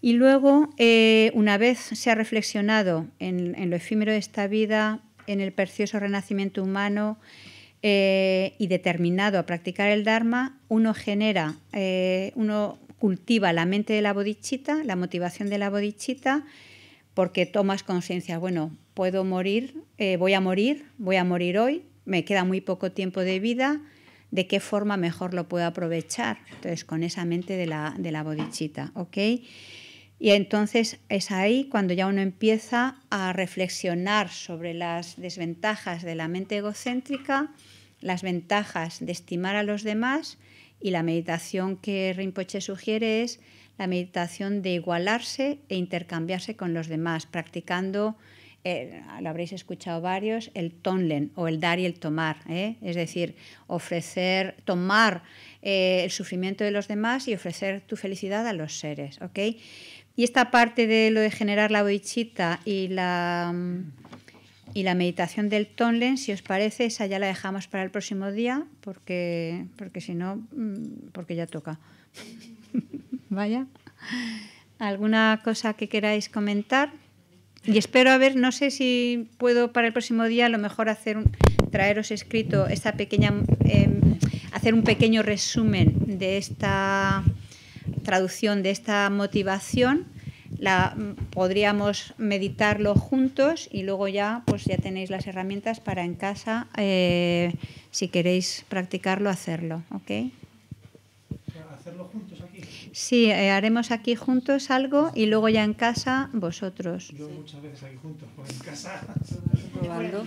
Y luego, eh, una vez se ha reflexionado en, lo efímero de esta vida, en el precioso renacimiento humano eh, y determinado a practicar el Dharma, uno genera, eh, uno cultiva la mente de la bodichita, la motivación de la bodichita, porque tomas conciencia, bueno, puedo morir, eh, voy a morir, voy a morir hoy, me queda muy poco tiempo de vida, de qué forma mejor lo puedo aprovechar. Entonces, con esa mente de la, de la bodichita, ¿ok? Y entonces es ahí cuando ya uno empieza a reflexionar sobre las desventajas de la mente egocéntrica, las ventajas de estimar a los demás y la meditación que Rinpoche sugiere es la meditación de igualarse e intercambiarse con los demás, practicando eh, lo habréis escuchado varios, el tonlen o el dar y el tomar, ¿eh? es decir, ofrecer, tomar eh, el sufrimiento de los demás y ofrecer tu felicidad a los seres. Y esta parte de lo de generar la boichita y la, y la meditación del tonlen, si os parece, esa ya la dejamos para el próximo día, porque, porque si no, mm, porque ya toca. [LAUGHS] Vaya. ¿Alguna cosa que queráis comentar? Y espero, a ver, no sé si puedo para el próximo día a lo mejor hacer traeros escrito esta pequeña, em, hacer un pequeño resumen de esta traducción, de esta motivación. La, podríamos meditarlo juntos y luego ya, pues ya tenéis las herramientas para en casa, eh, si queréis practicarlo, hacerlo. ¿ok? Sí, eh, haremos aquí juntos algo y luego ya en casa vosotros. Yo muchas veces [LAUGHS] aquí juntos, porque en casa. Probando.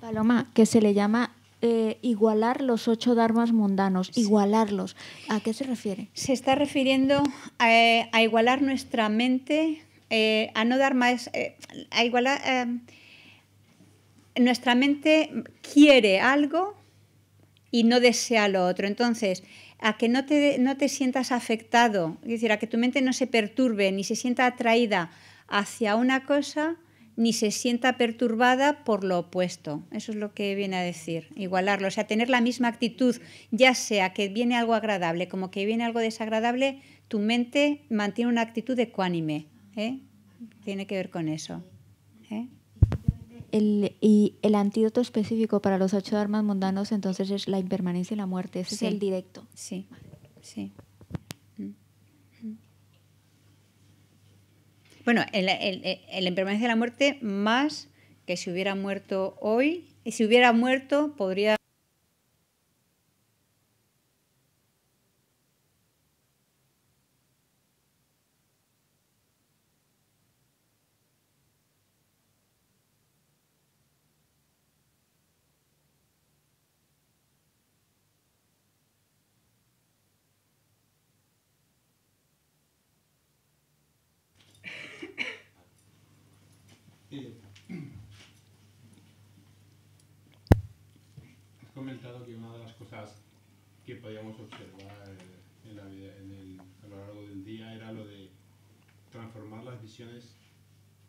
Paloma, que se le llama eh, igualar los ocho dharmas mundanos, igualarlos. ¿A qué se refiere? Se está refiriendo eh, a, igualar nuestra mente, a no dar más, a igualar nuestra mente quiere algo y no desea lo otro. Entonces, a que no te, no te sientas afectado, es decir, a que tu mente no se perturbe ni se sienta atraída hacia una cosa ni se sienta perturbada por lo opuesto. Eso es lo que viene a decir, igualarlo, o sea, tener la misma actitud, ya sea que viene algo agradable como que viene algo desagradable, tu mente mantiene una actitud ecuánime. ¿eh? Tiene que ver con eso. ¿eh? el, y el antídoto específico para los ocho armas mundanos entonces es la impermanencia y la muerte. Ese es el directo. Sí, sí. Mm. Bueno, el, el, impermanencia de la muerte más que si hubiera muerto hoy, y si hubiera muerto podría que podíamos observar eh, a lo largo del día era lo de transformar las visiones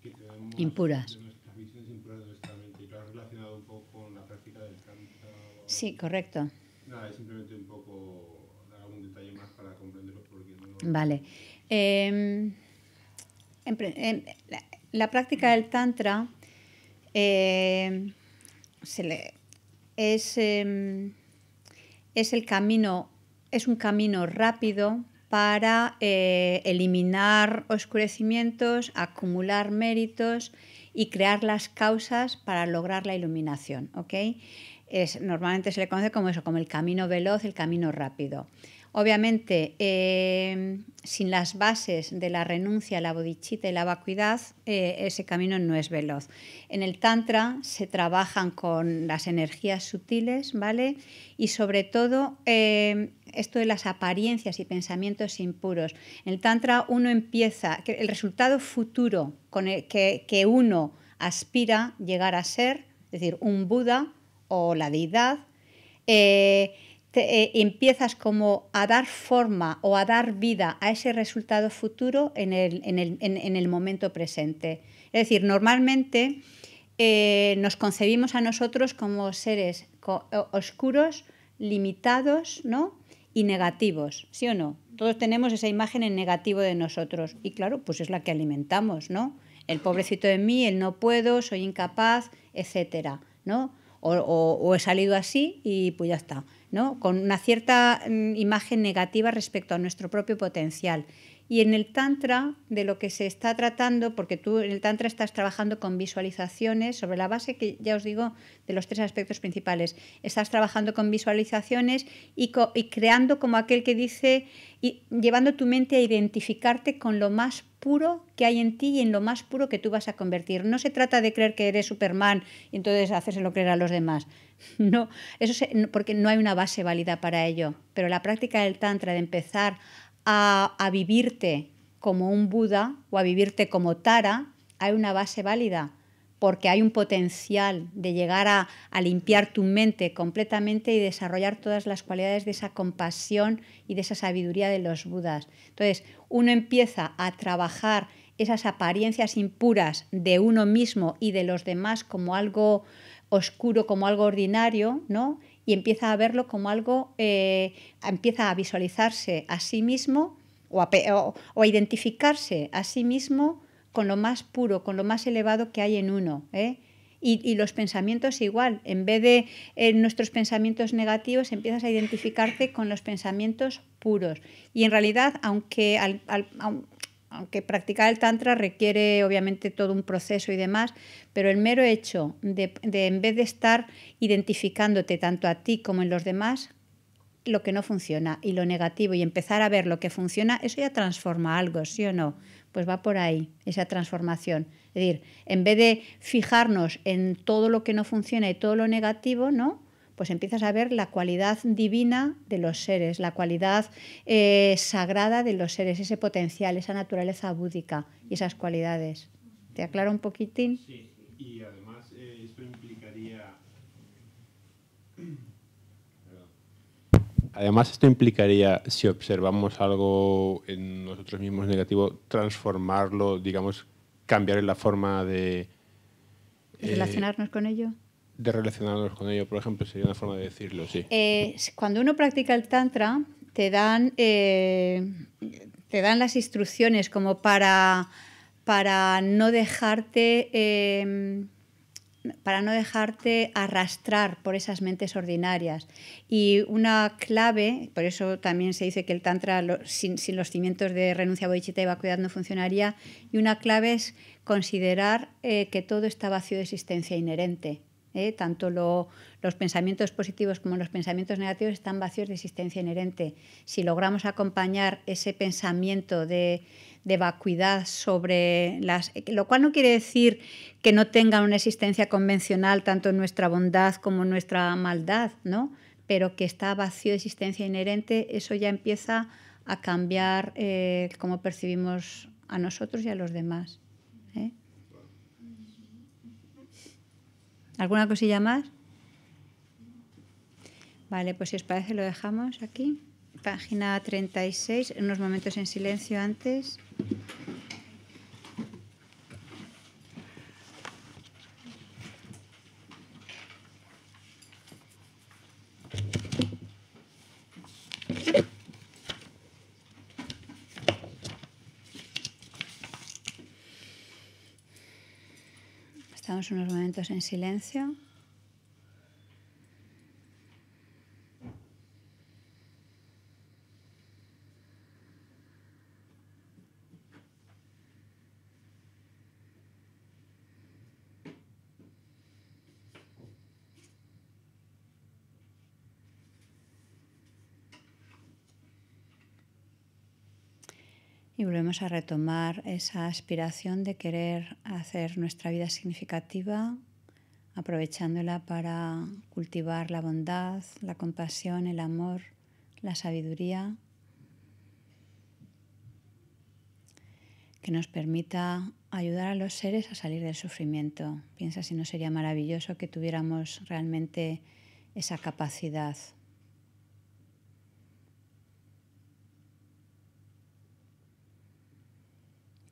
que tenemos impuras. De visiones impuras de nuestra mente. Y lo has relacionado un poco con la práctica del canto. Sí, correcto. Nada, es simplemente un poco dar algún detalle más para comprenderlo porque no Vale. Em, la, práctica del tantra em, se le, es... Em, es, un camino rápido para eh, eliminar oscurecimientos, acumular méritos y crear las causas para lograr la iluminación. normalmente se le conoce como eso, como el camino veloz, el camino rápido. Obviamente, em, sin las bases de la renuncia, la bodichita y la vacuidad, eh, ese camino no es veloz. En el Tantra se trabajan con las energías sutiles, ¿vale? Y sobre todo, em, esto de las apariencias y pensamientos impuros. En el Tantra uno empieza, el resultado futuro con el que, uno aspira llegar a ser, es decir, un Buda o la deidad, eh, eh, empiezas como a dar forma o a dar vida a ese resultado futuro en el, momento presente. Es decir, normalmente eh, nos concebimos a nosotros como seres oscuros, limitados ¿no? y negativos, ¿sí o no? Todos tenemos esa imagen en negativo de nosotros y claro, pues es la que alimentamos, ¿no? El pobrecito de mí, el no puedo, soy incapaz, etcétera, ¿no? O, o, he salido así y pues ya está con una cierta mm, imagen negativa respecto a nuestro propio potencial. Y en el Tantra, de lo que se está tratando, porque tú en el Tantra estás trabajando con visualizaciones sobre la base que ya os digo de los tres aspectos principales. Estás trabajando con visualizaciones y, creando como aquel que dice, y llevando tu mente a identificarte con lo más puro que hay en ti y en lo más puro que tú vas a convertir. No se trata de creer que eres Superman y entonces hacérselo creer a los demás. [LAUGHS] No, eso porque no hay una base válida para ello. Pero la práctica del Tantra, de empezar a, vivirte como un Buda o a vivirte como Tara, hay una base válida, porque hay un potencial de llegar a, a, limpiar tu mente completamente y desarrollar todas las cualidades de esa compasión y de esa sabiduría de los Budas. Entonces, uno empieza a trabajar esas apariencias impuras de uno mismo y de los demás como algo oscuro, como algo ordinario, ¿no? y empieza a verlo como algo, eh, empieza a visualizarse a sí mismo o a, identificarse a sí mismo con lo más puro, con lo más elevado que hay en uno. ¿eh? Y, los pensamientos igual, en vez de nuestros pensamientos negativos, empiezas a identificarte con los pensamientos puros. Y en realidad, aunque aunque practicar el tantra requiere obviamente todo un proceso y demás, pero el mero hecho de, en vez de estar identificándote tanto a ti como en los demás, lo que no funciona y lo negativo y empezar a ver lo que funciona, eso ya transforma algo, ¿sí o no? Pues va por ahí esa transformación. Es decir, en vez de fijarnos en todo lo que no funciona y todo lo negativo, ¿no? pues empiezas a ver la cualidad divina de los seres, la cualidad eh, sagrada de los seres, ese potencial, esa naturaleza búdica y esas cualidades. ¿Te aclaro un poquitín? Sí, y además eh, [CLEARS THROAT] esto implicaría... si observamos algo en nosotros mismos negativo, transformarlo, digamos, cambiar la forma de... Eh, ¿Relacionarnos con ello? de relacionarnos con ello, por ejemplo, sería una forma de decirlo, sí. Eh, cuando uno practica el tantra, te dan, eh, te dan las instrucciones como para, para no dejarte... Em, para no dejarte arrastrar por esas mentes ordinarias. Y una clave, por eso también se dice que el Tantra sin, los cimientos de renuncia, bodhicitta y vacuidad no funcionaría, y una clave es considerar eh, que todo está vacío de existencia inherente. ¿eh? tanto los pensamientos positivos como los pensamientos negativos están vacíos de existencia inherente. Si logramos acompañar ese pensamiento de, vacuidad sobre las... Lo cual no quiere decir que no tenga una existencia convencional tanto en nuestra bondad como en nuestra maldad, ¿no? pero que está vacío de existencia inherente, eso ya empieza a cambiar eh, cómo percibimos a nosotros y a los demás. ¿eh? ¿Alguna cosilla más? Vale, pues si os parece lo dejamos aquí. Página 36, unos momentos en silencio antes. unos momentos en silencio. volvemos a retomar esa aspiración de querer hacer nuestra vida significativa, aprovechándola para cultivar la bondad, la compasión, el amor, la sabiduría, que nos permita ayudar a los seres a salir del sufrimiento. Piensa si no sería maravilloso que tuviéramos realmente esa capacidad.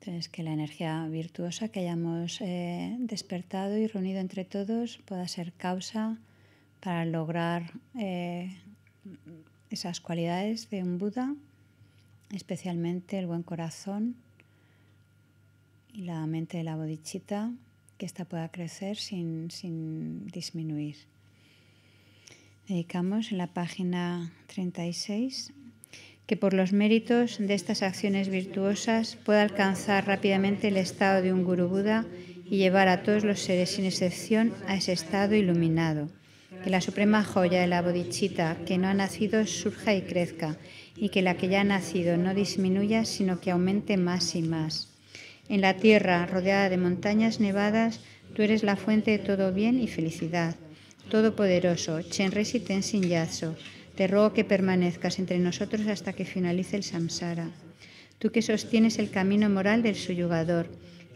Es que la energía virtuosa que hayamos eh, despertado y reunido entre todos pueda ser causa para lograr eh, esas cualidades de un Buda, especialmente el buen corazón y la mente de la bodichita, que ésta pueda crecer sin, sin disminuir. Dedicamos en la página 36 que por los méritos de estas acciones virtuosas pueda alcanzar rápidamente el estado de un Guru Buda y llevar a todos los seres sin excepción a ese estado iluminado. Que la suprema joya de la bodichita que no ha nacido surja y crezca, y que la que ya ha nacido no disminuya, sino que aumente más y más. En la tierra, rodeada de montañas nevadas, tú eres la fuente de todo bien y felicidad. Todopoderoso, Chenresi Tenzin Yatso, te ruego que permanezcas entre nosotros hasta que finalice el samsara. Tú que sostienes el camino moral del suyugador,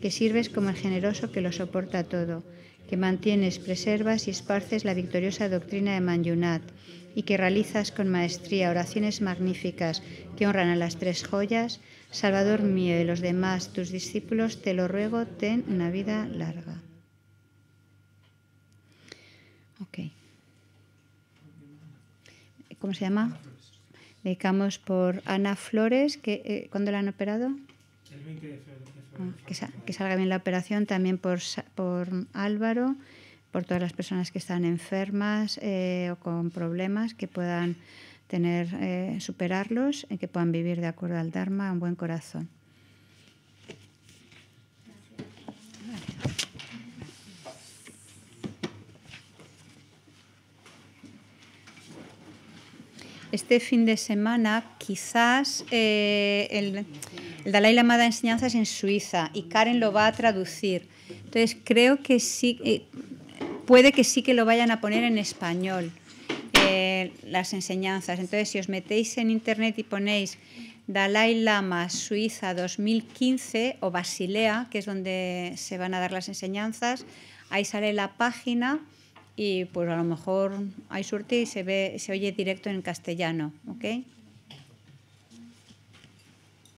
que sirves como el generoso que lo soporta todo, que mantienes, preservas y esparces la victoriosa doctrina de Manyunat y que realizas con maestría oraciones magníficas que honran a las tres joyas, Salvador mío y los demás, tus discípulos, te lo ruego, ten una vida larga. ¿cómo se llama? Dedicamos por Ana Flores, que cuando eh, ¿cuándo la han operado? El 20 de febrero. Ah, que, salga bien la operación, también por, por Álvaro, por todas las personas que están enfermas eh, o con problemas, que puedan tener, eh, superarlos y que puedan vivir de acuerdo al Dharma, un buen corazón. este fin de semana, quizás eh, el, Dalai Lama da enseñanzas en Suiza y Karen lo va a traducir. Entonces creo que sí, eh, puede que sí que lo vayan a poner en español, eh, las enseñanzas. Entonces si os metéis en internet y ponéis Dalai Lama Suiza 2015 o Basilea, que es donde se van a dar las enseñanzas, ahí sale la página y pues a lo mejor hay suerte y se ve, se oye directo en castellano,